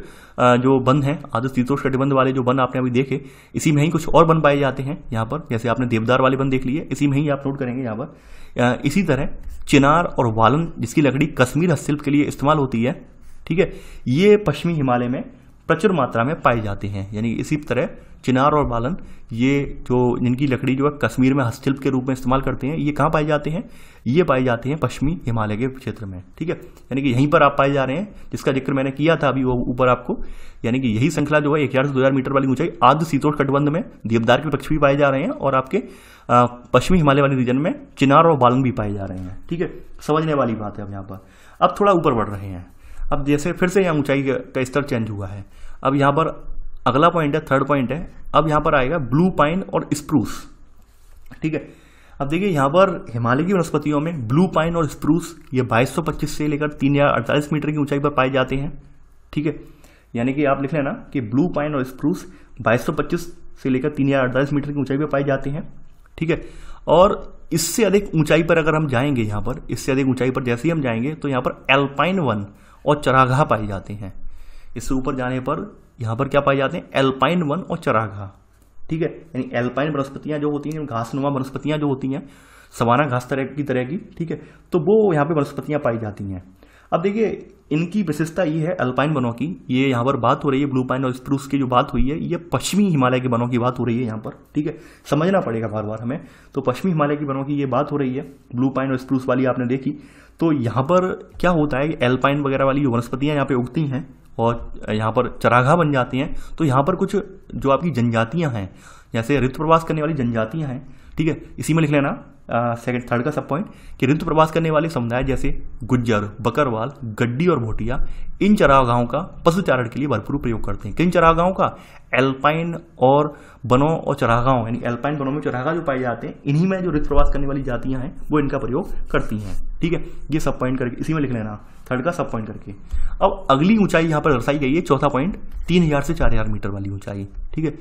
जो वन है आदि शीतोष्ठ कटिबंध वाले जो वन आपने अभी देखे इसी में ही कुछ और वन पाए जाते हैं यहाँ पर जैसे आपने देवदार वाले वन देख लिए इसी में ही आप नोट करेंगे यहाँ पर इसी तरह चिनार और वालन जिसकी लकड़ी कश्मीर हस्तशिल्प के लिए इस्तेमाल होती है ठीक है ये पश्चिमी हिमालय में प्रचुर मात्रा में पाई जाती हैं यानी इसी तरह चिनार और बालन ये जो जिनकी लकड़ी जो है कश्मीर में हस्तशिल्प के रूप में इस्तेमाल करते हैं ये कहाँ पाए जाते हैं ये पाए जाते हैं पश्चिमी हिमालय के क्षेत्र में ठीक है यानी कि यहीं पर आप पाए जा रहे हैं जिसका जिक्र मैंने किया था अभी वो ऊपर आपको यानी कि यही श्रृंखला जो है एक हज़ार से दो हज़ार मीटर वाली ऊंचाई आदि सीतोड़ कटबंध में देवदार के पक्ष भी पाए जा रहे हैं और आपके पश्चिमी हिमालय वाले रीजन में चिनार और बालन भी पाए जा रहे हैं ठीक है समझने वाली बात है अब यहाँ पर अब थोड़ा ऊपर बढ़ रहे हैं अब जैसे फिर से यहाँ ऊंचाई का स्तर चेंज हुआ है अब यहाँ पर अगला पॉइंट है थर्ड पॉइंट है अब यहाँ पर आएगा ब्लू पाइन और स्प्रूस ठीक है अब देखिए यहाँ पर हिमालय की वनस्पतियों में ब्लू पाइन और स्प्रूस ये 2225 से लेकर तीन अड़तालीस मीटर की ऊंचाई पर पाए जाते हैं ठीक है यानी कि आप लिख लेना कि ब्लू पाइन और स्प्रूस 2225 से लेकर तीन हजार अड़तालीस मीटर की ऊंचाई पर पाए जाते हैं ठीक है और इससे अधिक ऊंचाई पर अगर हम जाएंगे यहाँ पर इससे अधिक ऊंचाई पर जैसे ही हम जाएंगे तो यहाँ पर एल्पाइन वन और चरागाह पाई जाती हैं इससे ऊपर जाने पर यहाँ पर क्या पाए जाते हैं एल्पाइन वन और चरागाह ठीक है यानी एल्पाइन वनस्पतियाँ जो होती हैं घासनुमा वनस्पतियाँ जो होती हैं सवाना घास तरह की तरह की ठीक है तो वो यहाँ पे वनस्पतियाँ पाई जाती हैं अब देखिए इनकी विशेषता ये है अल्पाइन वनों की ये यहाँ पर बात हो रही है ब्लू पाइन और स्प्रूस की जो बात हुई है ये पश्चिमी हिमालय के वनों की बात हो रही है यहाँ पर ठीक है समझना पड़ेगा बार बार हमें तो पश्चिमी हिमालय की वनों की ये बात हो रही है ब्लू पाइन और स्प्रूस वाली आपने देखी तो यहाँ पर क्या होता है एल्पाइन वगैरह वाली जो वनस्पतियाँ यहाँ पर उगती हैं और यहाँ पर चरागाह बन जाती हैं तो यहाँ पर कुछ जो आपकी जनजातियाँ हैं जैसे ऋतु प्रवास करने वाली जनजातियाँ हैं ठीक है इसी में लिख लेना सेकंड थर्ड का सब पॉइंट कि ऋतु प्रवास करने वाले समुदाय जैसे गुज्जर बकरवाल गड्डी और भोटिया इन चरागाहों का पशुचारण के लिए भरपूर प्रयोग करते हैं किन चरागाहों का एल्पाइन और बनों और चरागाहों यानी एल्पाइन बनों में चरागा जो पाए जाते हैं इन्हीं में जो ऋतु प्रवास करने वाली जातियां हैं वो इनका प्रयोग करती हैं ठीक है ये सब पॉइंट करके इसी में लिख लेना थर्ड का सब पॉइंट करके अब अगली ऊंचाई यहां पर दर्शाई गई है चौथा पॉइंट तीन हज़ार से चार हज़ार मीटर वाली ऊंचाई ठीक है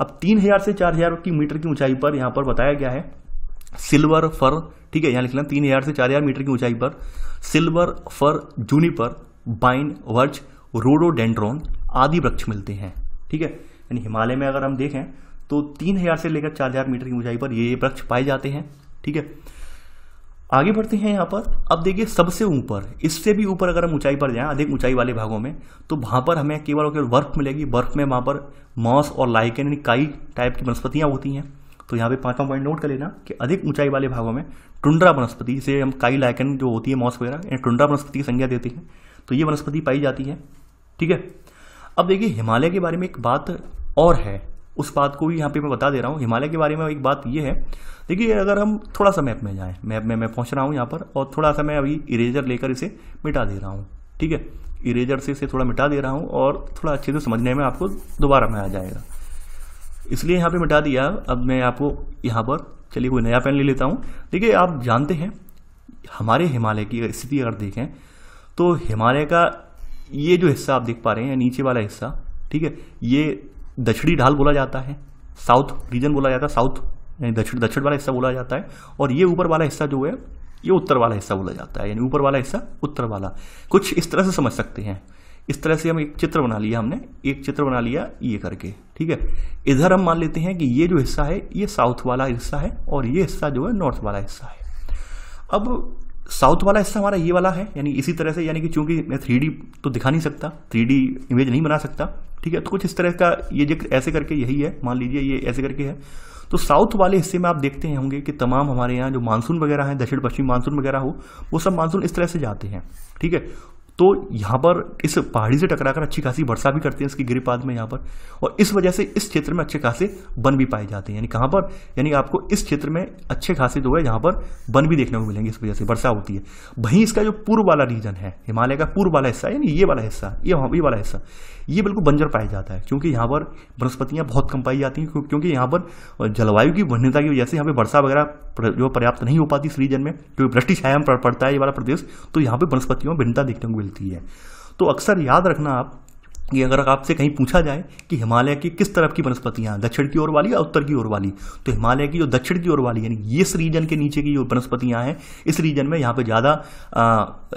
अब तीन हज़ार से चार हज़ार की मीटर की ऊंचाई पर यहां पर बताया गया है सिल्वर फर ठीक है यहाँ लिख लें तीन हज़ार से चार हज़ार मीटर की ऊंचाई पर silver fir juniper pine birch rhododendron आदि वृक्ष मिलते हैं ठीक है यानी हिमालय में अगर हम देखें तो तीन हज़ार से लेकर चार हज़ार मीटर की ऊंचाई पर ये वृक्ष पाए जाते हैं ठीक है आगे बढ़ते हैं यहाँ पर अब देखिए सबसे ऊपर इससे भी ऊपर अगर हम ऊंचाई पर जाएं अधिक ऊंचाई वाले भागों में तो वहाँ पर हमें केवल और केवल बर्फ मिलेगी बर्फ में वहाँ पर मॉस और लाइकन यानी काई टाइप की वनस्पतियाँ होती हैं तो यहाँ पे पांचवा पॉइंट नोट कर लेना कि अधिक ऊंचाई वाले भागों में टुंड्रा वनस्पति इसे हम काई लाइकन जो होती है मॉस वगैरह टुंड्रा वनस्पति की संज्ञा देती है तो ये वनस्पति पाई जाती है ठीक है अब देखिए हिमालय के बारे में एक बात और है उस बात को भी यहाँ पे मैं बता दे रहा हूँ हिमालय के बारे में एक बात ये है देखिए अगर हम थोड़ा सा मैप में जाएँ मैप में मैं पहुँच रहा हूँ यहाँ पर और थोड़ा सा मैं अभी इरेजर लेकर इसे मिटा दे रहा हूँ ठीक है इरेजर से इसे थोड़ा मिटा दे रहा हूँ और थोड़ा अच्छे से समझने में आपको दोबारा में आ जाएगा इसलिए यहाँ पे मिटा दिया अब मैं आपको यहाँ पर चलिए कोई नया पेन ले लेता हूँ देखिए आप जानते हैं हमारे हिमालय की स्थिति अगर देखें तो हिमालय का ये जो हिस्सा आप देख पा रहे हैं नीचे वाला हिस्सा ठीक है ये दक्षिणी ढाल बोला जाता है साउथ रीजन बोला जाता है साउथ यानी दक्षिण दक्षिण वाला हिस्सा बोला जाता है और ये ऊपर वाला हिस्सा जो है ये उत्तर वाला हिस्सा बोला जाता है यानी ऊपर वाला हिस्सा उत्तर वाला कुछ इस तरह से समझ सकते हैं इस तरह से हम एक चित्र बना लिया हमने एक चित्र बना लिया ये करके ठीक है इधर हम मान लेते हैं कि ये जो हिस्सा है ये साउथ वाला हिस्सा है और ये हिस्सा जो है नॉर्थ वाला हिस्सा है अब साउथ वाला हिस्सा हमारा ये वाला है यानी इसी तरह से यानी कि चूंकि मैं थ्री तो दिखा नहीं सकता थ्री इमेज नहीं बना सकता ठीक है तो कुछ इस तरह का ये जो ऐसे करके यही है मान लीजिए ये ऐसे करके है तो साउथ वाले हिस्से में आप देखते हैं होंगे कि तमाम हमारे यहाँ जो मानसून वगैरह हैं दक्षिण पश्चिम मानसून वगैरह हो वो सब मानसून इस तरह से जाते हैं ठीक है तो यहाँ पर इस पहाड़ी से टकराकर अच्छी खासी वर्षा भी करते हैं इसकी गिरिपाद में यहाँ पर और इस वजह से इस क्षेत्र में अच्छे खासे वन भी पाए जाते हैं यानी कहाँ पर यानी आपको इस क्षेत्र में अच्छे खासे जो है यहाँ पर वन भी देखने को मिलेंगे इस वजह से वर्षा होती है वहीं इसका जो पूर्व वाला रीजन है हिमालय का पूर्व वाला हिस्सा यानी ये वाला हिस्सा ये ये वाला हिस्सा ये बिल्कुल बंजर पाया जाता है क्योंकि यहाँ पर वनस्पतियाँ बहुत कम पाई जाती हैं क्योंकि यहाँ पर जलवायु की भिन्नता की वजह से यहाँ पर वर्षा वगैरह जो पर्याप्त नहीं हो पाती इस रीजन में क्योंकि वृष्टि छाया में पड़ता है ये वाला प्रदेश तो यहाँ पर वनस्पतियों में भिन्नता देखने को मिलती है मिलती है तो अक्सर याद रखना आप कि अगर आपसे कहीं पूछा जाए कि हिमालय की किस तरफ की वनस्पतियाँ दक्षिण की ओर वाली या उत्तर की ओर वाली तो हिमालय की जो दक्षिण की ओर वाली यानी इस रीजन के नीचे की जो वनस्पतियाँ हैं इस रीजन में यहाँ पे ज़्यादा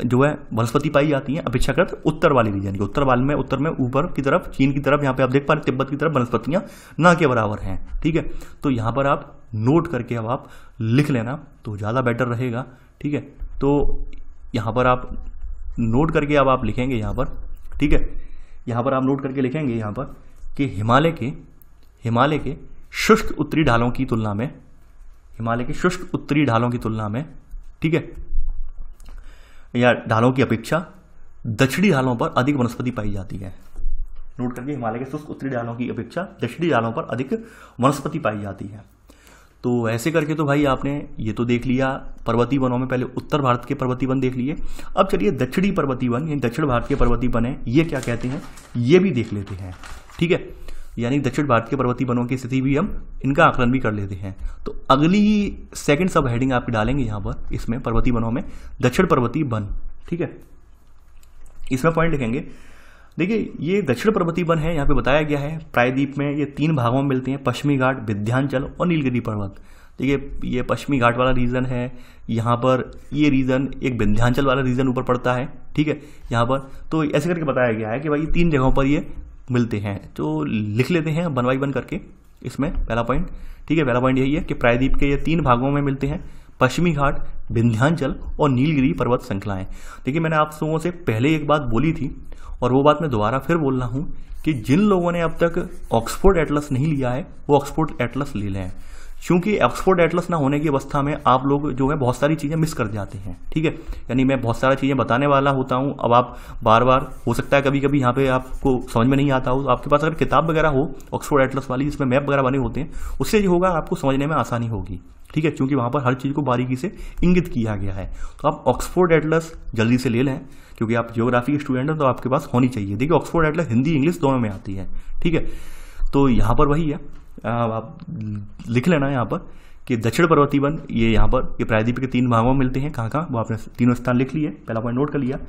जो है वनस्पति पाई जाती हैं अपेक्षाकृत उत्तर वाली रीजन की उत्तर वाले में उत्तर में ऊपर की तरफ चीन की तरफ यहाँ पर आप देख पा रहे तिब्बत की तरफ वनस्पतियाँ न के बराबर हैं ठीक है तो यहाँ पर आप नोट करके अब आप लिख लेना तो ज़्यादा बेटर रहेगा ठीक है तो यहाँ पर आप नोट करके अब आप लिखेंगे यहाँ पर ठीक है यहाँ पर आप नोट करके लिखेंगे यहाँ पर कि हिमालय के हिमालय के शुष्क उत्तरी ढालों की तुलना में हिमालय के शुष्क उत्तरी ढालों की तुलना में ठीक है या ढालों की अपेक्षा दक्षिणी ढालों पर अधिक वनस्पति पाई जाती है नोट करके हिमालय के शुष्क उत्तरी ढालों की अपेक्षा दक्षिणी ढालों पर अधिक वनस्पति पाई जाती है तो ऐसे करके तो भाई आपने ये तो देख लिया पर्वती वनों में पहले उत्तर भारत के पर्वती वन देख लिए अब चलिए दक्षिणी पर्वती वन यानी दक्षिण भारत के पर्वती वन है ये क्या कहते हैं ये भी देख लेते हैं ठीक है यानी दक्षिण भारत के पर्वती वनों की स्थिति भी हम इनका आकलन भी कर लेते हैं तो अगली सेकेंड सब हेडिंग आप डालेंगे यहां पर इसमें पर्वती वनों में दक्षिण पर्वती वन ठीक है इसमें पॉइंट लिखेंगे देखिए ये दक्षिण पर्वती वन है यहाँ पे बताया गया है प्रायद्वीप में ये तीन भागों में मिलते हैं पश्चिमी घाट विध्यांचल और नीलगिरी पर्वत देखिए ये पश्चिमी घाट वाला रीजन है यहाँ पर ये रीजन एक विंध्यांचल वाला रीजन ऊपर पड़ता है ठीक है यहाँ पर तो ऐसे करके बताया गया है कि भाई तीन जगहों पर ये मिलते हैं तो लिख लेते हैं बनवाई बन करके इसमें पहला पॉइंट ठीक है पहला पॉइंट यही है कि प्रायद्वीप के ये तीन भागों में मिलते हैं पश्चिमी घाट विंध्यांचल और नीलगिरी पर्वत श्रृंखलाएँ देखिए मैंने आप लोगों से पहले एक बात बोली थी और वो बात मैं दोबारा फिर बोल रहा हूँ कि जिन लोगों ने अब तक ऑक्सफोर्ड एटलस नहीं लिया है वो ऑक्सफोर्ड एटलस ले लें क्योंकि ऑक्सफोर्ड एटलस ना होने की अवस्था में आप लोग जो है बहुत सारी चीज़ें मिस कर जाते हैं ठीक है यानी मैं बहुत सारी चीज़ें बताने वाला होता हूँ अब आप बार बार हो सकता है कभी कभी यहाँ पे आपको समझ में नहीं आता हो तो आपके पास अगर किताब वगैरह हो ऑक्सफोर्ड एटलस वाली जिसमें मैप वगैरह बने होते हैं उससे ये होगा आपको समझने में आसानी होगी ठीक है क्योंकि वहाँ पर हर चीज़ को बारीकी से इंगित किया गया है तो आप ऑक्सफोर्ड एटलस जल्दी से ले लें क्योंकि आप जियोग्राफी स्टूडेंट हैं तो आपके पास होनी चाहिए देखिए ऑक्सफोर्ड एटलस हिंदी इंग्लिश दोनों में आती है ठीक है तो यहाँ पर वही है आप लिख लेना यहाँ पर कि दक्षिण पर्वती वन ये यहाँ पर ये प्रायद्वीप के तीन भागों में मिलते हैं कहाँ कहाँ वो आपने तीनों स्थान लिख लिए पहला पॉइंट नोट कर लिया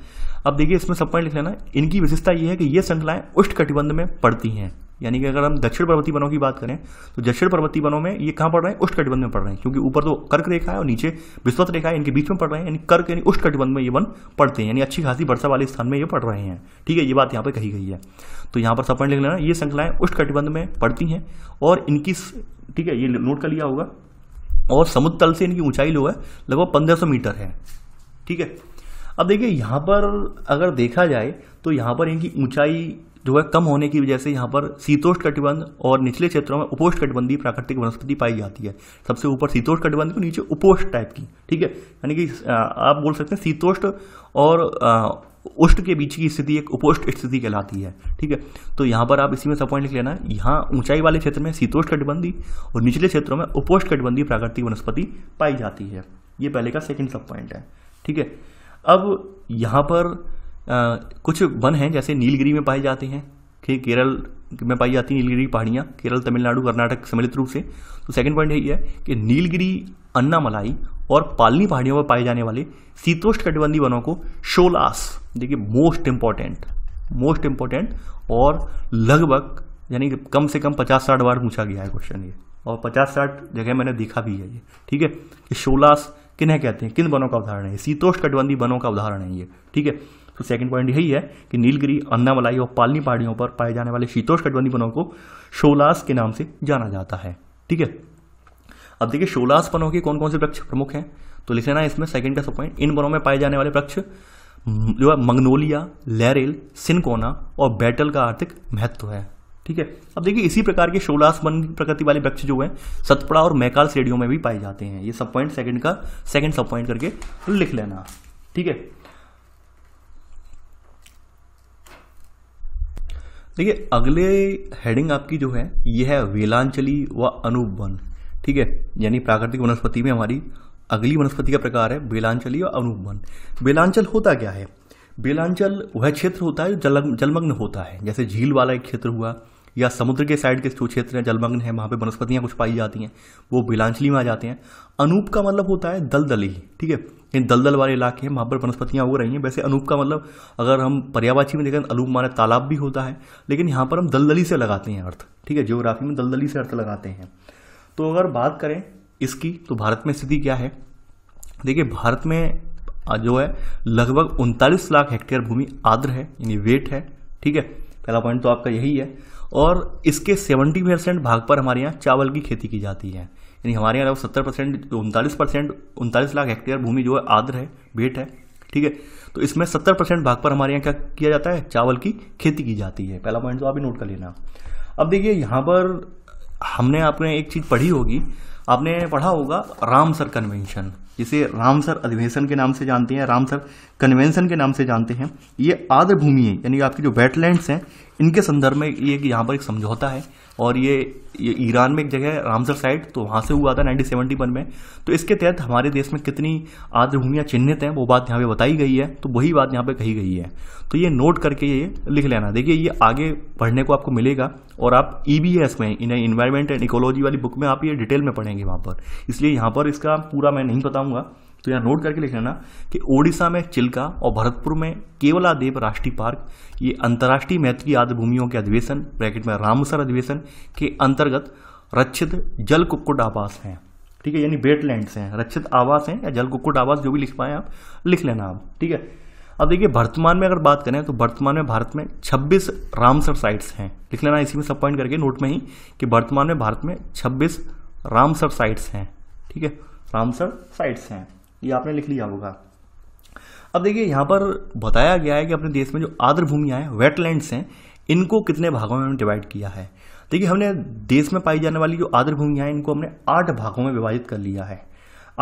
अब देखिए इसमें सब पॉइंट लिख लेना इनकी विशेषता ये है कि ये श्रृंखलाएं उष्ण कटिबंध में पड़ती हैं यानी कि अगर हम दक्षिण पर्वती वनों की बात करें तो दक्षिण पर्वती वनों में ये कहाँ पड़ रहे हैं उष्णकटिबंध में पड़ रहे हैं क्योंकि ऊपर तो कर्क रेखा है और नीचे विस्वत रेखा है इनके बीच में पड़ रहे हैं यानी कर्क यानी उष्णकटिबंध में ये वन पड़ते हैं यानी अच्छी खासी वर्षा वाले स्थान में ये पड़ रहे हैं ठीक है ये बात यहाँ पर कही गई है तो यहाँ पर सब पॉइंट लिख लेना ये श्रृंखलाएं उष्णकटिबंध में पड़ती हैं और इनकी ठीक है ये नोट कर लिया होगा और समुद्र तल से इनकी ऊंचाई लोग है लगभग पंद्रह सौ मीटर है ठीक है अब देखिए यहाँ पर अगर देखा जाए तो यहाँ पर इनकी ऊंचाई जो है कम होने की वजह से यहाँ पर शीतोष्ण कटिबंध और निचले क्षेत्रों में उपोष्ठ कटिबंधी प्राकृतिक वनस्पति पाई जाती है सबसे ऊपर शीतोष कटिबंध को नीचे उपोष्ट टाइप की ठीक है यानी कि आप बोल सकते हैं शीतोष्ण और उष्ट के बीच की स्थिति एक उपोष्ट स्थिति कहलाती है ठीक है तो यहाँ पर आप इसी में सब पॉइंट लिख लेना है यहाँ ऊंचाई वाले क्षेत्र में शीतोष्ठ कटिबंधी और निचले क्षेत्रों में उपोष्ठ कटिबंधी प्राकृतिक वनस्पति पाई जाती है ये पहले का सेकेंड सब पॉइंट है ठीक है अब यहाँ पर कुछ वन हैं जैसे नीलगिरी में पाए जाते हैं ठीक केरल में पाई जाती हैं नीलगिरी पहाड़ियाँ केरल तमिलनाडु कर्नाटक सम्मिलित रूप से तो सेकंड पॉइंट यही है कि नीलगिरी अन्नामलाई और पालनी पहाड़ियों पर पाए जाने वाले शीतोष्ठ कटिबंधी वनों को शोलास देखिए मोस्ट इम्पॉर्टेंट मोस्ट इम्पॉर्टेंट और लगभग यानी कम से कम पचास साठ बार पूछा गया है क्वेश्चन ये और पचास साठ जगह मैंने देखा भी है ये ठीक है कि शोलास किन्हें कहते हैं किन वनों का उदाहरण है शीतोष्ठ कटिबंधी वनों का उदाहरण है ये ठीक है तो सेकंड पॉइंट यही है कि नीलगिरी अन्नामलाई और पालनी पहाड़ियों पर पाए जाने वाले शीतोष्णकटिबंधीय वनों को शोलास के नाम से जाना जाता है ठीक है अब देखिए शोलास वनों के कौन कौन से वृक्ष प्रमुख हैं तो लिख लेना इसमें सेकंड का सब पॉइंट इन वनों में पाए जाने वाले वृक्ष जो है मंगनोलिया लेरेल सिनकोना और बैटल का आर्थिक महत्व है ठीक है अब देखिए इसी प्रकार के शोलास वन प्रकृति वाले वृक्ष जो हैं सतपड़ा और मैकाल श्रेणियों में भी पाए जाते हैं ये सब पॉइंट सेकंड का सेकंड सब पॉइंट करके लिख लेना ठीक है देखिए अगले हेडिंग आपकी जो है यह है वेलांचली व अनुपवन ठीक है यानी प्राकृतिक वनस्पति में हमारी अगली वनस्पति का प्रकार है बेलांचली और अनुपवन बेलांचल होता क्या है बेलांचल वह क्षेत्र होता है जो जलमग्न होता है जैसे झील वाला एक क्षेत्र हुआ या समुद्र के साइड के जो क्षेत्र हैं जलमग्न है वहाँ पे वनस्पतियाँ कुछ पाई जाती हैं वो बेलांचली में आ जाते हैं अनूप का मतलब होता है दलदली ठीक है कहीं दलदल वाले इलाके हैं वहाँ पर वनस्पतियाँ हो रही हैं वैसे अनूप का मतलब अगर हम पर्यावाची में देखें तो अनूप माने तालाब भी होता है लेकिन यहाँ पर हम दलदली से लगाते हैं अर्थ ठीक है जियोग्राफी में दलदली से अर्थ लगाते हैं तो अगर बात करें इसकी तो भारत में स्थिति क्या है देखिए भारत में जो है लगभग उनतालीस लाख हेक्टेयर भूमि आर्द्र है यानी वेट है ठीक है पहला पॉइंट तो आपका यही है और इसके सेवेंटी परसेंट भाग पर हमारे यहाँ चावल की खेती की जाती है यानी हमारे यहाँ सत्तर परसेंट उनतालीस परसेंट उनतालीस लाख हेक्टेयर भूमि जो है आद्र है भेंट है ठीक है तो इसमें सत्तर परसेंट भाग पर हमारे यहाँ क्या किया जाता है चावल की खेती की जाती है पहला पॉइंट तो आप ही नोट कर लेना अब देखिए यहाँ पर हमने आपने एक चीज़ पढ़ी होगी आपने पढ़ा होगा रामसर कन्वेंशन जिसे रामसर अधिवेशन के नाम से जानते हैं रामसर कन्वेंशन के नाम से जानते हैं ये आद्र भूमि है यानी आपकी जो वेटलैंड्स हैं इनके संदर्भ में ये कि यहाँ पर एक समझौता है और ये ये ईरान में एक जगह है रामसर साइड तो वहाँ से हुआ था नाइनटीन सेवेंटी वन में तो इसके तहत हमारे देश में कितनी आर्द्रभूमियाँ चिन्हित हैं वो बात यहाँ पे बताई गई है तो वही बात यहाँ पे कही गई है तो ये नोट करके ये लिख लेना देखिए ये आगे पढ़ने को आपको मिलेगा और आप ई बी एस में इन्हें इन्वायरमेंट एंड इकोलॉजी वाली बुक में आप ये डिटेल में पढ़ेंगे वहाँ पर इसलिए यहाँ पर इसका पूरा मैं नहीं बताऊँगा तो यहाँ नोट करके लिख लेना कि ओडिशा में चिल्का और भरतपुर में केवलादेव राष्ट्रीय पार्क ये अंतर्राष्ट्रीय मैत्री आदि भूमियों के अधिवेशन ब्रैकेट में रामसर अधिवेशन के अंतर्गत रक्षित जल कुक्कुट आवास हैं ठीक है यानी बेटलैंड्स हैं रक्षित आवास हैं या जल कुक्कुट आवास जो भी लिख पाए आप लिख लेना आप ठीक है अब देखिए वर्तमान में अगर बात करें तो वर्तमान में भारत में 26 रामसर साइट्स हैं लिख लेना इसी में सब पॉइंट करके नोट में ही कि वर्तमान में भारत में 26 रामसर साइट्स हैं ठीक है रामसर साइट्स हैं ये आपने लिख लिया होगा अब देखिए यहाँ पर बताया गया है कि अपने देश में जो आर्द्र भूमियाँ हैं वेटलैंड्स हैं इनको कितने भागों में डिवाइड किया है देखिए हमने देश में पाई जाने वाली जो आर्द्र भूमियाँ हैं इनको हमने आठ भागों में विभाजित कर लिया है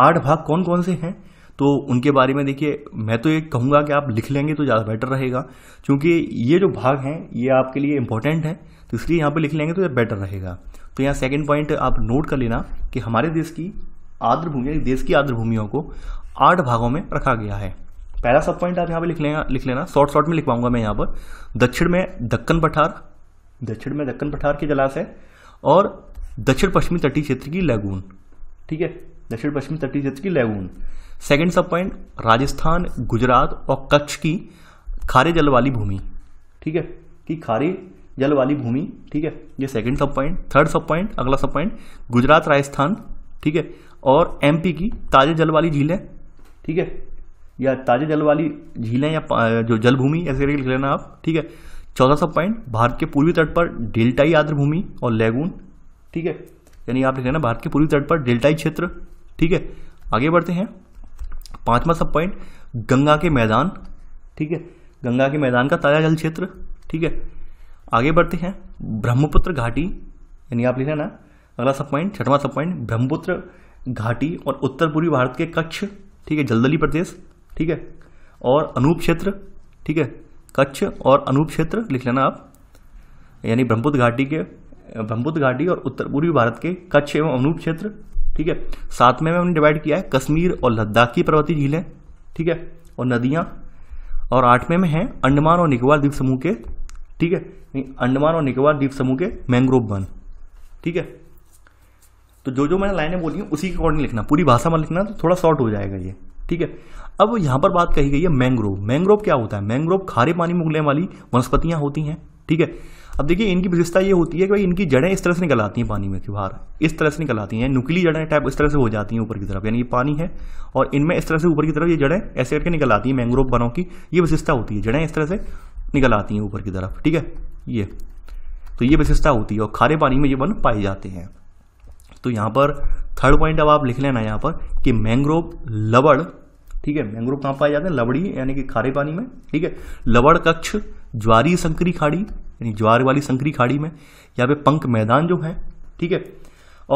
आठ भाग कौन कौन से हैं तो उनके बारे में देखिए मैं तो ये कहूँगा कि आप लिख लेंगे तो ज़्यादा बेटर रहेगा क्योंकि ये जो भाग हैं ये आपके लिए इंपॉर्टेंट है तो इसलिए यहाँ पर लिख लेंगे तो ये बेटर रहेगा तो यहाँ सेकेंड पॉइंट आप नोट कर लेना कि हमारे देश की आर्द्र भूमि देश की आर्द्र भूमियों को आठ भागों में रखा गया है पहला सब पॉइंट आप यहाँ पे लिख लेना लिख लेना शॉर्ट शॉर्ट में लिखवाऊंगा मैं यहाँ पर दक्षिण में दक्कन पठार दक्षिण में दक्कन पठार के जलाशय और दक्षिण पश्चिमी तटीय क्षेत्र की लैगून ठीक है दक्षिण पश्चिमी तटीय क्षेत्र की lagoon second sub point Rajasthan Gujarat और कच्छ की खारे जल वाली भूमि ठीक है कि खारे जल वाली भूमि ठीक है ये सेकंड सब पॉइंट थर्ड सब पॉइंट अगला सब पॉइंट गुजरात राजस्थान ठीक है और एमपी की ताज़े जल वाली झीलें ठीक है या ताज़े जल वाली झीलें या जो जलभूमि ऐसे करके लिख लेना आप ठीक है चौदह सौ पॉइंट भारत के पूर्वी तट पर डेल्टाई आर्द्रभूमि और लेगून ठीक है यानी आप लिख लेना भारत के पूर्वी तट पर डेल्टाई क्षेत्र ठीक है आगे बढ़ते हैं पाँचवा सब पॉइंट गंगा के मैदान ठीक है गंगा के मैदान का ताज़ा जल क्षेत्र ठीक है आगे बढ़ते हैं ब्रह्मपुत्र घाटी यानी आप लिख लेना अगला सब पॉइंट छठवां सब पॉइंट ब्रह्मपुत्र घाटी और उत्तर पूर्वी भारत के कच्छ ठीक है जलदली प्रदेश ठीक है और अनूप क्षेत्र ठीक है कच्छ और अनूप क्षेत्र लिख लेना आप यानी ब्रह्मपुत्र घाटी के ब्रह्मपुत्र घाटी और उत्तर पूर्वी भारत के कच्छ एवं अनूप क्षेत्र ठीक है साथ में हमने डिवाइड किया है कश्मीर और लद्दाख की पर्वतीय झीलें ठीक है और नदियाँ और आठवें में हैं अंडमान और निकोबार द्वीप समूह के ठीक है अंडमान और निकोबार द्वीप समूह के मैंग्रोव वन ठीक है तो जो जो मैंने लाइनें बोली हैं उसी के अकॉर्डिंग लिखना पूरी भाषा में लिखना तो थोड़ा शॉर्ट हो जाएगा ये ठीक है अब यहाँ पर बात कही गई है मैंग्रोव मैंग्रोव क्या होता है मैंग्रोव खारे पानी में उगने वाली वनस्पतियाँ होती हैं ठीक है अब देखिए इनकी विशेषता ये होती है कि भाई इनकी जड़ें इस तरह से निकल आती हैं पानी में कि बाहर इस तरह से निकल आती हैं नुकली जड़ें टाइप इस तरह से हो जाती हैं ऊपर की तरफ यानी ये पानी है और इनमें इस तरह से ऊपर की तरफ ये जड़ें ऐसे करके निकल आती हैं मैंग्रोव बनों की ये विशेषता होती है जड़ें इस तरह से निकल आती हैं ऊपर की तरफ ठीक है ये तो ये विशेषता होती है और खारे पानी में ये वन पाए जाते हैं तो यहाँ पर थर्ड पॉइंट अब आप लिख लेना यहाँ पर कि मैंग्रोव लवड़ ठीक है मैंग्रोव कहाँ पाए जाते हैं लवड़ी यानी कि खारे पानी में ठीक है लवड़ कक्ष ज्वारी संकरी खाड़ी यानी ज्वार वाली संकरी खाड़ी में यहाँ पे पंख मैदान जो है ठीक है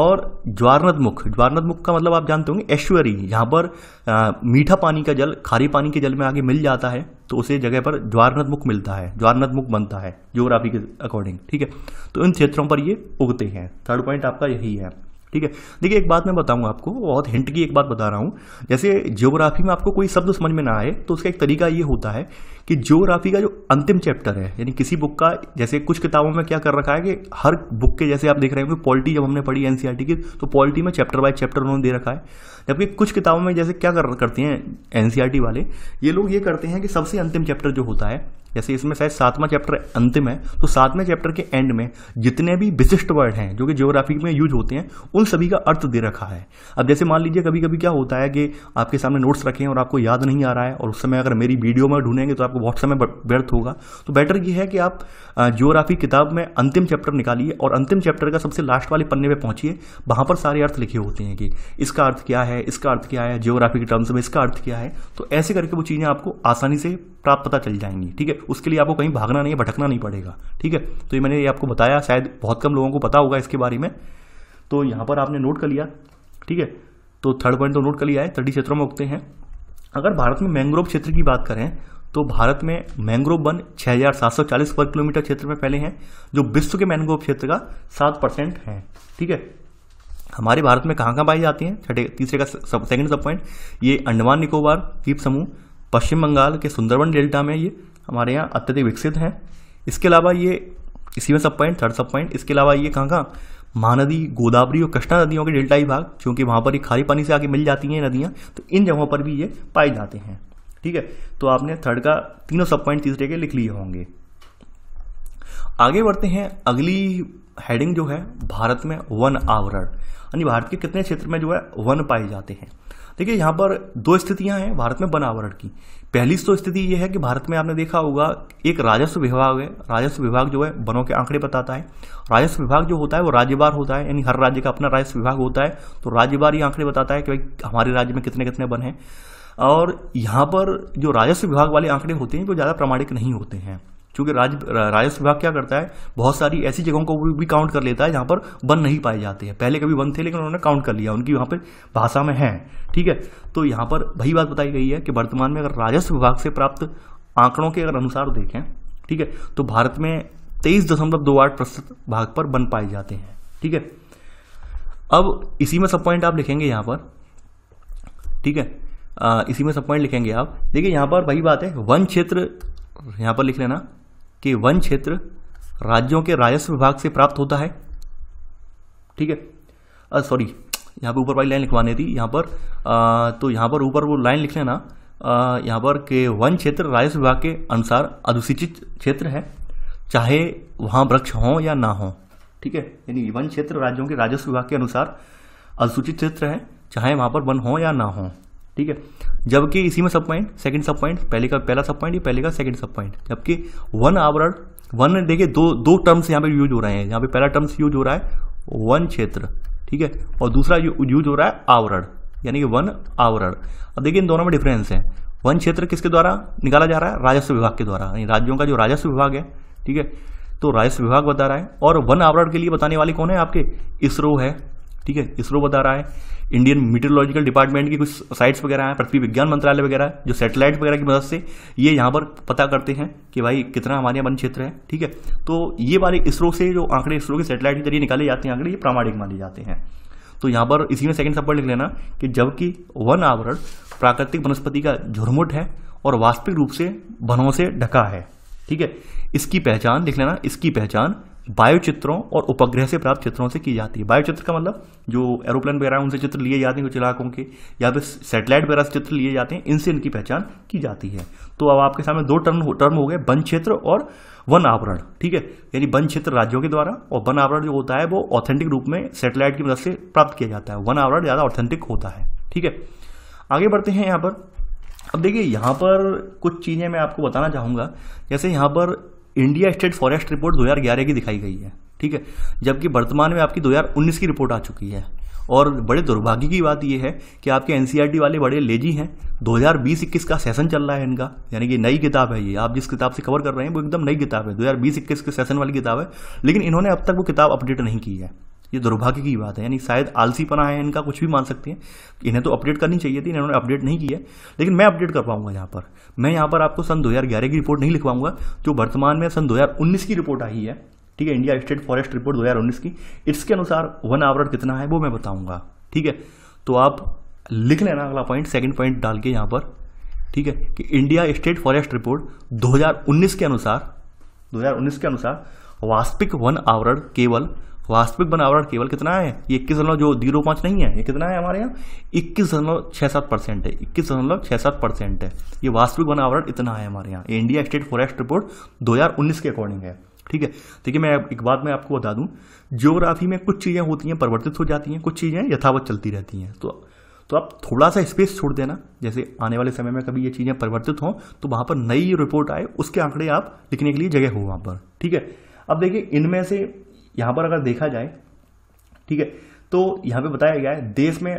और ज्वारनदमुख ज्वारनदमुख का मतलब आप जानते होंगे ऐश्वर्य यहाँ पर आ, मीठा पानी का जल खारे पानी के जल में आगे मिल जाता है तो उसे जगह पर ज्वारनदमुख मिलता है ज्वारनदमुख बनता है ज्योग्राफी के अकॉर्डिंग ठीक है तो इन क्षेत्रों पर ये उगते हैं थर्ड पॉइंट आपका यही है ठीक है देखिए एक बात मैं बताऊंगा आपको बहुत हिंट की एक बात बता रहा हूँ जैसे जियोग्राफी में आपको कोई शब्द समझ में ना आए तो उसका एक तरीका ये होता है कि जियोग्राफी का जो अंतिम चैप्टर है यानी किसी बुक का जैसे कुछ किताबों में क्या कर रखा है कि हर बुक के जैसे आप देख रहे होंगे पॉलिटी जब हमने पढ़ी एनसीईआरटी e की तो पॉलिटी में चैप्टर बाय चैप्टर उन्होंने दे रखा है जबकि कुछ किताबों में जैसे क्या कर करते हैं एनसीईआरटी e वाले ये लोग ये करते हैं कि सबसे अंतिम चैप्टर जो होता है जैसे इसमें शायद सातवां चैप्टर अंतिम है तो सातवें चैप्टर के एंड में जितने भी विशिष्ट वर्ड हैं जो कि जियोग्राफी में यूज होते हैं उन सभी का अर्थ दे रखा है अब जैसे मान लीजिए कभी कभी क्या होता है कि आपके सामने नोट्स रखे हैं और आपको याद नहीं आ रहा है और उस समय अगर मेरी वीडियो में ढूंढेंगे तो आपको आपको बहुत समय व्यर्थ होगा तो बेटर यह है कि आप जियोग्राफी किताब में अंतिम चैप्टर निकालिए और अंतिम चैप्टर का सबसे लास्ट वाले पन्ने पर पहुंचिए वहां पर सारे अर्थ लिखे होते हैं कि इसका अर्थ क्या है इसका अर्थ क्या है जियोग्राफी के टर्म्स में इसका अर्थ क्या है तो ऐसे करके वो चीज़ें आपको आसानी से प्राप्त पता चल जाएंगी ठीक है उसके लिए आपको कहीं भागना नहीं भटकना नहीं पड़ेगा ठीक है तो ये मैंने ये आपको बताया शायद बहुत कम लोगों को पता होगा इसके बारे में तो यहां पर आपने नोट कर लिया ठीक है तो थर्ड पॉइंट तो नोट कर लिया है तटीय क्षेत्रों में उगते हैं अगर भारत में मैंग्रोव क्षेत्र की बात करें तो भारत में मैंग्रोव वन 6,740 वर्ग किलोमीटर क्षेत्र में फैले हैं जो विश्व के मैंग्रोव क्षेत्र का सात परसेंट है ठीक है हमारे भारत में कहाँ कहाँ पाई जाती हैं छठे तीसरे का सेकंड सब पॉइंट ये अंडमान निकोबार द्वीप समूह पश्चिम बंगाल के सुंदरबन डेल्टा में ये हमारे यहाँ अत्यधिक विकसित हैं इसके अलावा ये इसी में सब पॉइंट थर्ड सब पॉइंट इसके अलावा ये कहाँ कहाँ महानदी गोदावरी और कृष्णा नदियों के डेल्टाई भाग क्योंकि वहाँ पर ये खारी पानी से आके मिल जाती हैं नदियाँ तो इन जगहों पर भी ये पाए जाते हैं ठीक है तो आपने थर्ड का तीनों सब पॉइंट तीसरे के लिख लिए होंगे आगे बढ़ते हैं अगली हेडिंग जो है भारत में वन आवरण यानी भारत के कितने क्षेत्र में जो है वन पाए जाते हैं देखिए यहां पर दो स्थितियां हैं भारत में वन आवरण की पहली तो स्थिति यह है कि भारत में आपने देखा होगा एक राजस्व विभाग है राजस्व विभाग जो है वनों के आंकड़े बताता है राजस्व विभाग जो होता है वो राज्यवार होता है यानी हर राज्य का अपना राजस्व विभाग होता है तो राज्यवार ये आंकड़े बताता है कि भाई हमारे राज्य में कितने कितने वन हैं और यहाँ पर जो राजस्व विभाग वाले आंकड़े होते हैं वो ज़्यादा प्रमाणिक नहीं होते हैं क्योंकि राज राजस्व विभाग क्या करता है बहुत सारी ऐसी जगहों को भी काउंट कर लेता है जहाँ पर वन नहीं पाए जाते हैं पहले कभी वन थे लेकिन उन्होंने काउंट कर लिया उनकी वहाँ पर भाषा में है ठीक है तो यहाँ पर वही बात बताई गई है कि वर्तमान में अगर राजस्व विभाग से प्राप्त आंकड़ों के अगर अनुसार देखें ठीक है तो भारत में तेईस दशमलव दो आठ प्रतिशत भाग पर बन पाए जाते हैं ठीक है अब इसी में सब पॉइंट आप लिखेंगे यहाँ पर ठीक है आ, इसी में सब पॉइंट लिखेंगे आप देखिए यहाँ पर वही बात है वन क्षेत्र यहाँ पर लिख लेना कि वन क्षेत्र राज्यों के राजस्व विभाग से प्राप्त होता है ठीक है सॉरी यहाँ पर ऊपर वाली लाइन लिखवाने थी यहाँ पर आ, तो यहाँ पर ऊपर वो लाइन लिख लेना यहाँ पर कि वन क्षेत्र राजस्व विभाग के अनुसार अधिसूचित क्षेत्र है चाहे वहाँ वृक्ष हों या ना हो ठीक है यानी वन क्षेत्र राज्यों के राजस्व विभाग के अनुसार अधिसूचित क्षेत्र है चाहे वहाँ पर वन हों या ना हों ठीक है जबकि इसी में सब पॉइंट सेकंड सब पॉइंट पहले का पहला सब पॉइंट पहले का सेकंड सब पॉइंट जबकि वन आवर वन देखिए दो दो टर्म्स यहाँ पे यूज हो रहे हैं यहाँ पे पहला टर्म्स यूज हो रहा है वन क्षेत्र ठीक है और दूसरा यूज हो रहा है आवरण यानी कि वन आवरण अब देखिए इन दोनों में डिफरेंस है वन क्षेत्र किसके द्वारा निकाला जा रहा है राजस्व विभाग के द्वारा यानी राज्यों का जो राजस्व विभाग है ठीक है तो राजस्व विभाग बता रहा है और वन आवरण के लिए बताने वाले कौन है आपके इसरो है ठीक है इसरो बता रहा है इंडियन मीटरोलॉजिकल डिपार्टमेंट की कुछ साइट्स वगैरह हैं पृथ्वी विज्ञान मंत्रालय वगैरह जो सैटेलाइट वगैरह की मदद से ये यहाँ पर पता करते हैं कि भाई कितना हमारे यहाँ वन क्षेत्र है ठीक है तो ये वाले इसरो से जो आंकड़े इसरो के सैटेलाइट के जरिए निकाले जाते हैं आंकड़े ये प्रामाणिक माने जाते हैं तो यहाँ पर इसी में सेकंड सब लिख लेना कि जबकि वन आवरण प्राकृतिक वनस्पति का झुरमुट है और वास्तविक रूप से वनों से ढका है ठीक है इसकी पहचान लिख लेना इसकी पहचान बायोचित्रों और उपग्रह से प्राप्त चित्रों से की जाती है बायोचित्र का मतलब जो एरोप्लेन वगैरह उनसे चित्र लिए जाते हैं कुछ इलाकों के या फिर सैटेलाइट वगैरह से चित्र लिए जाते हैं इनसे इनकी पहचान की जाती है तो अब आपके सामने दो टर्म हो, टर्म हो गए वन क्षेत्र और वन आवरण ठीक है यानी वन क्षेत्र राज्यों के द्वारा और वन आवरण जो होता है वो ऑथेंटिक रूप में सेटेलाइट की मदद से प्राप्त किया जाता है वन आवरण ज़्यादा ऑथेंटिक होता है ठीक है आगे बढ़ते हैं यहाँ पर अब देखिए यहाँ पर कुछ चीज़ें मैं आपको बताना चाहूँगा जैसे यहाँ पर इंडिया स्टेट फॉरेस्ट रिपोर्ट 2011 की दिखाई गई है ठीक है जबकि वर्तमान में आपकी 2019 की रिपोर्ट आ चुकी है और बड़े दुर्भाग्य की बात यह है कि आपके एन e वाले बड़े लेजी हैं 2020-21 का सेशन चल रहा है इनका यानी कि नई किताब है ये आप जिस किताब से कवर कर रहे हैं वो एकदम नई किताब है 2020-21 के सेशन वाली किताब है लेकिन इन्होंने अब तक वो किताब अपडेट नहीं की है ये दुर्भाग्य की बात है यानी शायद आलसीपना है इनका कुछ भी मान सकते हैं इन्हें तो अपडेट करनी चाहिए थी इन्होंने अपडेट नहीं किया लेकिन मैं अपडेट कर पाऊंगा यहाँ पर मैं यहाँ पर आपको सन 2011 की रिपोर्ट नहीं लिखवाऊंगा जो वर्तमान में सन 2019 की रिपोर्ट आई है ठीक है इंडिया स्टेट फॉरेस्ट रिपोर्ट दो की इसके अनुसार वन आवरण कितना है वो मैं बताऊंगा ठीक है तो आप लिख लेना अगला पॉइंट सेकेंड पॉइंट डाल के यहाँ पर ठीक है कि इंडिया स्टेट फॉरेस्ट रिपोर्ट दो के अनुसार दो के अनुसार वास्तविक वन आवरण केवल वास्तविक बनावरण केवल कितना है ये इक्कीस दशमलव जो जीरो पांच नहीं है ये कितना है हमारे यहाँ इक्कीस दशमलव छः सात परसेंट है इक्कीस दशमलव छः सात परसेंट है ये वास्तविक बनावरण इतना है हमारे यहाँ इंडिया स्टेट फॉरेस्ट रिपोर्ट उन्नीस के अकॉर्डिंग है ठीक है देखिए मैं एक बात मैं आपको बता दूं जियोग्राफी में कुछ चीज़ें होती हैं परिवर्तित हो जाती हैं कुछ चीज़ें यथावत चलती रहती हैं तो तो आप थोड़ा सा स्पेस छोड़ देना जैसे आने वाले समय में कभी ये चीज़ें परिवर्तित हों तो वहाँ पर नई रिपोर्ट आए उसके आंकड़े आप लिखने के लिए जगह हो वहाँ पर ठीक है अब देखिए इनमें से यहाँ पर अगर देखा जाए ठीक है तो यहाँ पे बताया गया है देश में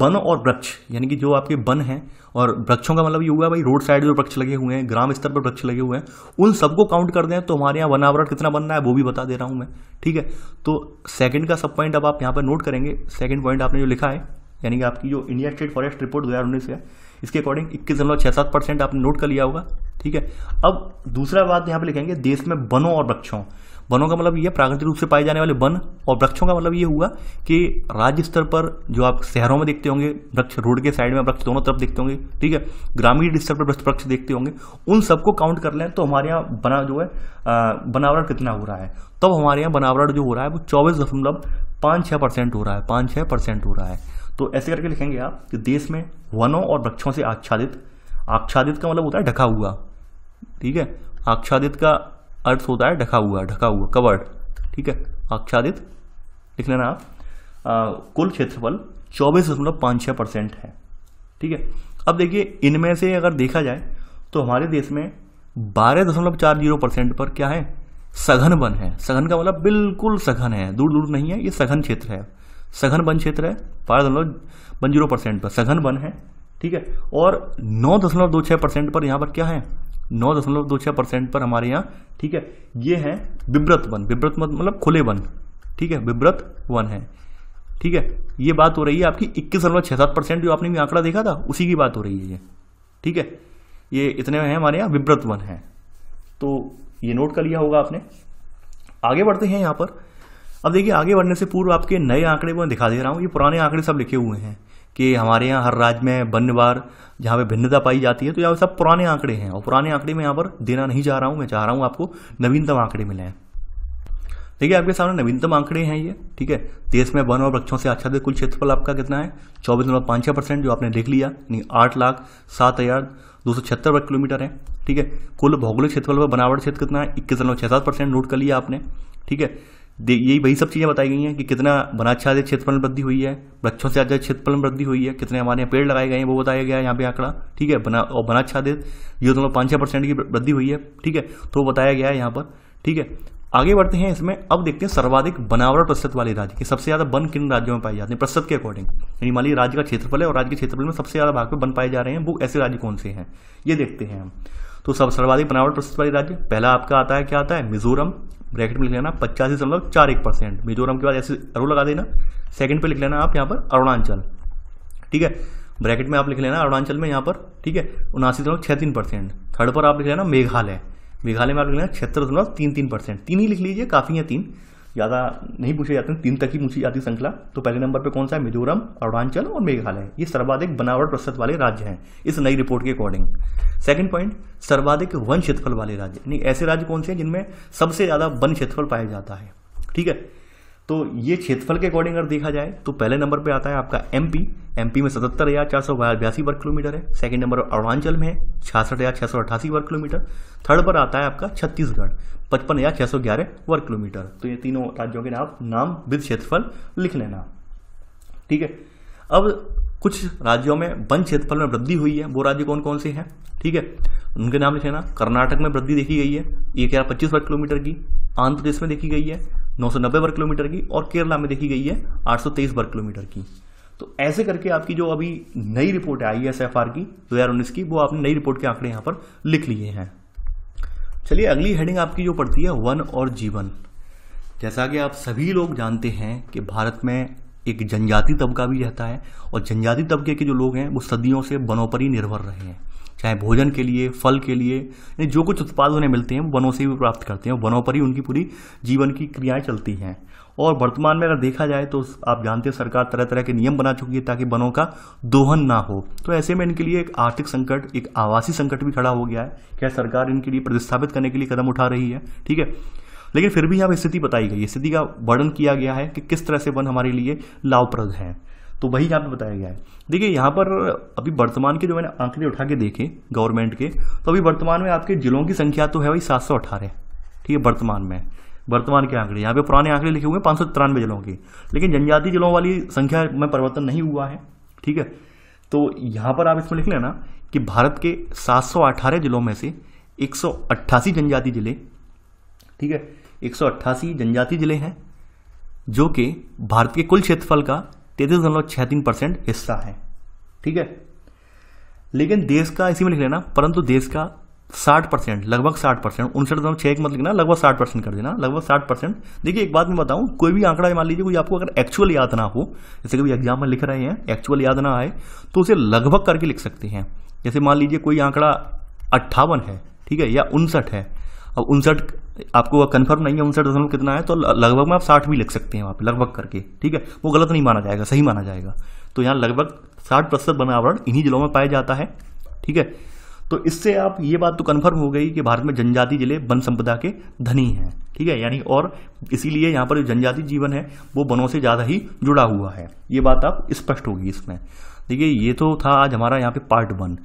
वन और वृक्ष यानी कि जो आपके वन हैं और वृक्षों का मतलब ये हुआ भाई रोड साइड जो वृक्ष लगे हुए हैं ग्राम स्तर पर वृक्ष लगे हुए हैं उन सबको काउंट कर दें तो हमारे यहाँ वनावरण कितना बनना है वो भी बता दे रहा हूं मैं ठीक है तो सेकंड का सब पॉइंट अब आप यहाँ पर नोट करेंगे सेकंड पॉइंट आपने जो लिखा है यानी कि आपकी जो इंडिया स्टेट फॉरेस्ट रिपोर्ट दो हज़ार उन्नीस है इसके अकॉर्डिंग इक्कीस दशमलव छह सात परसेंट आपने नोट कर लिया होगा ठीक है अब दूसरा बात यहाँ पे लिखेंगे देश में वनों और वृक्षों वनों का मतलब यह प्राकृतिक रूप से पाए जाने वाले वन और वृक्षों का मतलब ये हुआ कि राज्य स्तर पर जो आप शहरों में देखते होंगे वृक्ष रोड के साइड में वृक्ष दोनों तरफ देखते होंगे ठीक है ग्रामीण स्तर पर वृक्ष देखते होंगे उन सबको काउंट कर लें तो हमारे यहाँ बना जो है बनावट कितना हो रहा है तब हमारे यहाँ बनावट जो हो रहा है वो चौबीस दशमलव पाँच छः परसेंट हो रहा है पाँच छः परसेंट हो रहा है तो ऐसे करके लिखेंगे आप कि देश में वनों और वृक्षों से आच्छादित आच्छादित का मतलब होता है ढका हुआ ठीक है आच्छादित का अर्थ होता है ढका हुआ ढका हुआ कवर्ड ठीक है आच्छादित लिख लेना आप कुल क्षेत्रफल चौबीस दशमलव पाँच छः परसेंट है ठीक है अब देखिए इनमें से अगर देखा जाए तो हमारे देश में बारह दशमलव चार जीरो परसेंट पर क्या है सघन वन है सघन का मतलब बिल्कुल सघन है दूर दूर नहीं है ये सघन क्षेत्र है सघन वन क्षेत्र है बारह दशमलव वन जीरो परसेंट पर सघन वन है ठीक है और नौ दशमलव दो छः परसेंट पर यहाँ पर क्या है नौ दशमलव दो छः परसेंट पर हमारे यहाँ ठीक है ये है विव्रत वन विव्रत मतलब खुले वन ठीक है विव्रत वन है ठीक है ये बात हो रही है आपकी इक्कीस दशमलव छः सात परसेंट जो आपने भी आंकड़ा देखा था उसी की बात हो रही है ये ठीक है ये इतने हैं हमारे यहाँ विव्रत वन है तो ये नोट कर लिया होगा आपने आगे बढ़ते हैं यहाँ पर अब देखिए आगे बढ़ने से पूर्व आपके नए आंकड़े मैं दिखा दे रहा हूँ ये पुराने आंकड़े सब लिखे हुए हैं कि हमारे यहाँ हर राज्य में वन्य बार जहाँ पे भिन्नता पाई जाती है तो यह सब पुराने आंकड़े हैं और पुराने आंकड़े में यहाँ पर देना नहीं चाह रहा हूँ मैं चाह रहा हूँ आपको नवीनतम आंकड़े मिले हैं देखिए आपके सामने नवीनतम आंकड़े हैं ये ठीक है देश में वन और वृक्षों से आच्छादित कुल क्षेत्रफल आपका कितना है चौबीस परसेंट जो आपने देख लिया यानी आठ लाख सात हज़ार दो सौ छिहत्तर वर्ग किलोमीटर है ठीक है कुल भौगोलिक क्षेत्रफल पर बनावट क्षेत्र कितना है इक्कीस दशमलव छह सात परसेंट नोट कर लिया आपने ठीक है यही वही सब चीज़ें बताई गई हैं कि कितना वनाच्छादित क्षेत्रफल में वृद्धि हुई है वृक्षों से आच्छादित क्षेत्रफल में वृद्धि हुई है कितने हमारे यहाँ पेड़ लगाए गए हैं वो बताया गया है यहाँ पे आंकड़ा ठीक है बना और वनाच्छादित जीरो दशमलव पाँच छः परसेंट की वृद्धि हुई है ठीक है तो बताया गया है यहाँ पर ठीक है आगे बढ़ते हैं इसमें अब देखते हैं सर्वाधिक बनावट प्रतिशत वाले राज्य के सबसे ज़्यादा वन किन राज्यों में पाए जाते हैं प्रतिशत के अकॉर्डिंग यानी मान लीजिए राज्य का क्षेत्रफल है और राज्य के क्षेत्रफल में सबसे ज़्यादा भाग पर वन पाए जा रहे हैं वो ऐसे राज्य कौन से हैं ये देखते हैं हम तो सब सर्वाधिक बनावट प्रतिशत वाले राज्य पहला आपका आता है क्या आता है मिजोरम ब्रैकेट में लिख लेना पचासी दशमलव चार एक परसेंट मिजोरम के बाद ऐसे अरो लगा देना सेकंड पे लिख लेना आप यहाँ पर अरुणाचल ठीक है ब्रैकेट में आप लिख लेना अरुणाचल में यहाँ पर ठीक है उनासी दशमलव छः तीन परसेंट थर्ड पर आप लिख लेना मेघालय मेघालय में आप लिख लेना छिहत्तर दशमलव तीन तीन परसेंट तीन ही लिख लीजिए काफ़ी है तीन ज़्यादा नहीं पूछे जाते हैं तीन तक ही पूछी जाती श्रृंखला तो पहले नंबर पर कौन सा है मिजोरम अरुणाचल और मेघालय ये सर्वाधिक बनावट प्रतिशत वाले राज्य हैं इस नई रिपोर्ट के अकॉर्डिंग सेकेंड पॉइंट सर्वाधिक वन क्षेत्रफल वाले राज्य यानी ऐसे राज्य कौन से हैं जिनमें सबसे ज़्यादा वन क्षेत्रफल पाया जाता है ठीक है तो ये क्षेत्रफल के अकॉर्डिंग अगर देखा जाए तो पहले नंबर पे आता है आपका एमपी एमपी में सतहत्तर हज़ार चार सौ बयासी वर्ग किलोमीटर है सेकंड नंबर अरुणाचल में है छियासठ हज़ार छह सौ अट्ठासी वर्ग किलोमीटर थर्ड पर आता है आपका छत्तीसगढ़ पचपन हज़ार छह सौ ग्यारह वर्ग किलोमीटर तो ये तीनों राज्यों के नाम नाम विद क्षेत्रफल लिख लेना ठीक है अब कुछ राज्यों में वन क्षेत्रफल में वृद्धि हुई है वो राज्य कौन कौन से हैं ठीक है उनके नाम लिख लेना कर्नाटक में वृद्धि देखी गई है एक हज़ार पच्चीस वर्ग किलोमीटर की आंध्र प्रदेश में देखी गई है 990 वर्ग किलोमीटर की और केरला में देखी गई है 823 वर्ग किलोमीटर की तो ऐसे करके आपकी जो अभी नई report I S F R की दो हज़ार उन्नीस की वो आपने नई रिपोर्ट के आंकड़े यहां पर लिख लिए हैं चलिए अगली हेडिंग आपकी जो पड़ती है वन और जीवन जैसा कि आप सभी लोग जानते हैं कि भारत में एक जनजाति तबका भी रहता है और जनजाति तबके के जो लोग हैं वो सदियों से वनों पर ही निर्भर रहे हैं चाहे भोजन के लिए फल के लिए यानी जो कुछ उत्पाद उन्हें मिलते हैं वनों से भी प्राप्त करते हैं वनों पर ही उनकी पूरी जीवन की क्रियाएं चलती हैं और वर्तमान में अगर देखा जाए तो आप जानते हैं सरकार तरह तरह के नियम बना चुकी है ताकि वनों का दोहन ना हो तो ऐसे में इनके लिए एक आर्थिक संकट एक आवासीय संकट भी खड़ा हो गया है क्या सरकार इनके लिए प्रतिस्थापित करने के लिए कदम उठा रही है ठीक है लेकिन फिर भी यहाँ स्थिति बताई गई स्थिति का वर्णन किया गया है कि किस तरह से वन हमारे लिए लाभप्रद हैं तो वही यहाँ पे बताया गया है देखिए यहाँ पर अभी वर्तमान के जो मैंने आंकड़े उठा के देखे गवर्नमेंट के तो अभी वर्तमान में आपके जिलों की संख्या तो है वही सात सौ अठारह ठीक है वर्तमान में वर्तमान के आंकड़े यहाँ पे पुराने आंकड़े लिखे हुए हैं पाँच सौ तिरानवे जिलों की लेकिन जनजातीय जिलों वाली संख्या में परिवर्तन नहीं हुआ है ठीक है तो यहाँ पर आप इसमें लिख लेना कि भारत के अठारह जिलों में से अट्ठासी जनजातीय जिले ठीक है अट्ठासी जनजातीय जिले हैं जो कि भारत के कुल क्षेत्रफल का तैतीस दशमलव छह तीन परसेंट हिस्सा है ठीक है लेकिन देश का इसी में लिख लेना परंतु देश का साठ परसेंट लगभग साठ परसेंट उनसठ दशमलव छः एक मत मतलब लिखना लगभग साठ परसेंट कर देना लगभग साठ परसेंट देखिए एक बात मैं बताऊं कोई भी आंकड़ा मान लीजिए कोई आपको अगर एक्चुअल याद ना हो जैसे कभी एग्जाम में लिख रहे हैं एक्चुअल याद ना आए तो उसे लगभग करके लिख सकते हैं जैसे मान लीजिए कोई आंकड़ा अट्ठावन है ठीक है या उनसठ है अब उनसठ आपको कन्फर्म नहीं है उनसठ दशमलव कितना है तो लगभग में आप साठ भी लिख सकते हैं वहाँ पर लगभग करके ठीक है वो गलत नहीं माना जाएगा सही माना जाएगा तो यहाँ लगभग साठ प्रतिशत बनावरण इन्हीं जिलों में पाया जाता है ठीक है तो इससे आप ये बात तो कन्फर्म हो गई कि भारत में जनजाति जिले वन संपदा के धनी हैं ठीक है यानी और इसीलिए यहाँ पर जो जनजाति जीवन है वो वनों से ज़्यादा ही जुड़ा हुआ है ये बात आप स्पष्ट होगी इसमें देखिए ये तो था आज हमारा यहाँ पे पार्ट वन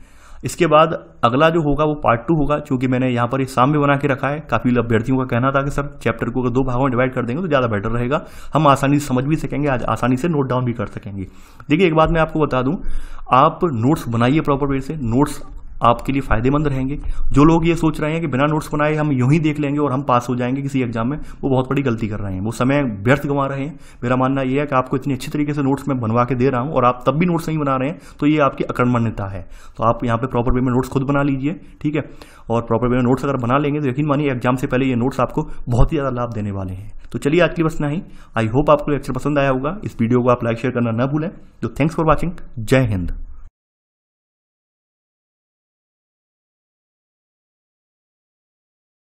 इसके बाद अगला जो होगा वो पार्ट टू होगा क्योंकि मैंने यहाँ पर एक साम्य बना के रखा है काफ़ी अभ्यर्थियों का कहना था कि सर चैप्टर को अगर दो भागों में डिवाइड कर देंगे तो ज़्यादा बेटर रहेगा हम आसानी से समझ भी सकेंगे आज आसानी से नोट डाउन भी कर सकेंगे देखिए एक बात मैं आपको बता दूँ आप नोट्स बनाइए प्रॉपर वे से नोट्स आपके लिए फ़ायदेमंद रहेंगे जो लोग ये सोच रहे हैं कि बिना नोट्स बनाए हम यूँ ही देख लेंगे और हम पास हो जाएंगे किसी एग्जाम में वो बहुत बड़ी गलती कर रहे हैं वो समय व्यर्थ गंवा रहे हैं मेरा मानना यह है कि आपको इतनी अच्छी तरीके से नोट्स मैं बनवा के दे रहा हूँ और आप तब भी नोट्स नहीं बना रहे हैं तो ये आपकी अकर्मण्यता है तो आप यहाँ पर प्रॉपर वे में नोट्स खुद बना लीजिए ठीक है और प्रॉपर वे में नोट्स अगर बना लेंगे तो यकीन मानिए एग्जाम से पहले ये नोट्स आपको बहुत ही ज़्यादा लाभ देने वाले हैं तो चलिए आज की बस ना ही आई होप आपको लेक्चर पसंद आया होगा इस वीडियो को आप लाइक शेयर करना ना भूलें तो थैंक्स फॉर वॉचिंग जय हिंद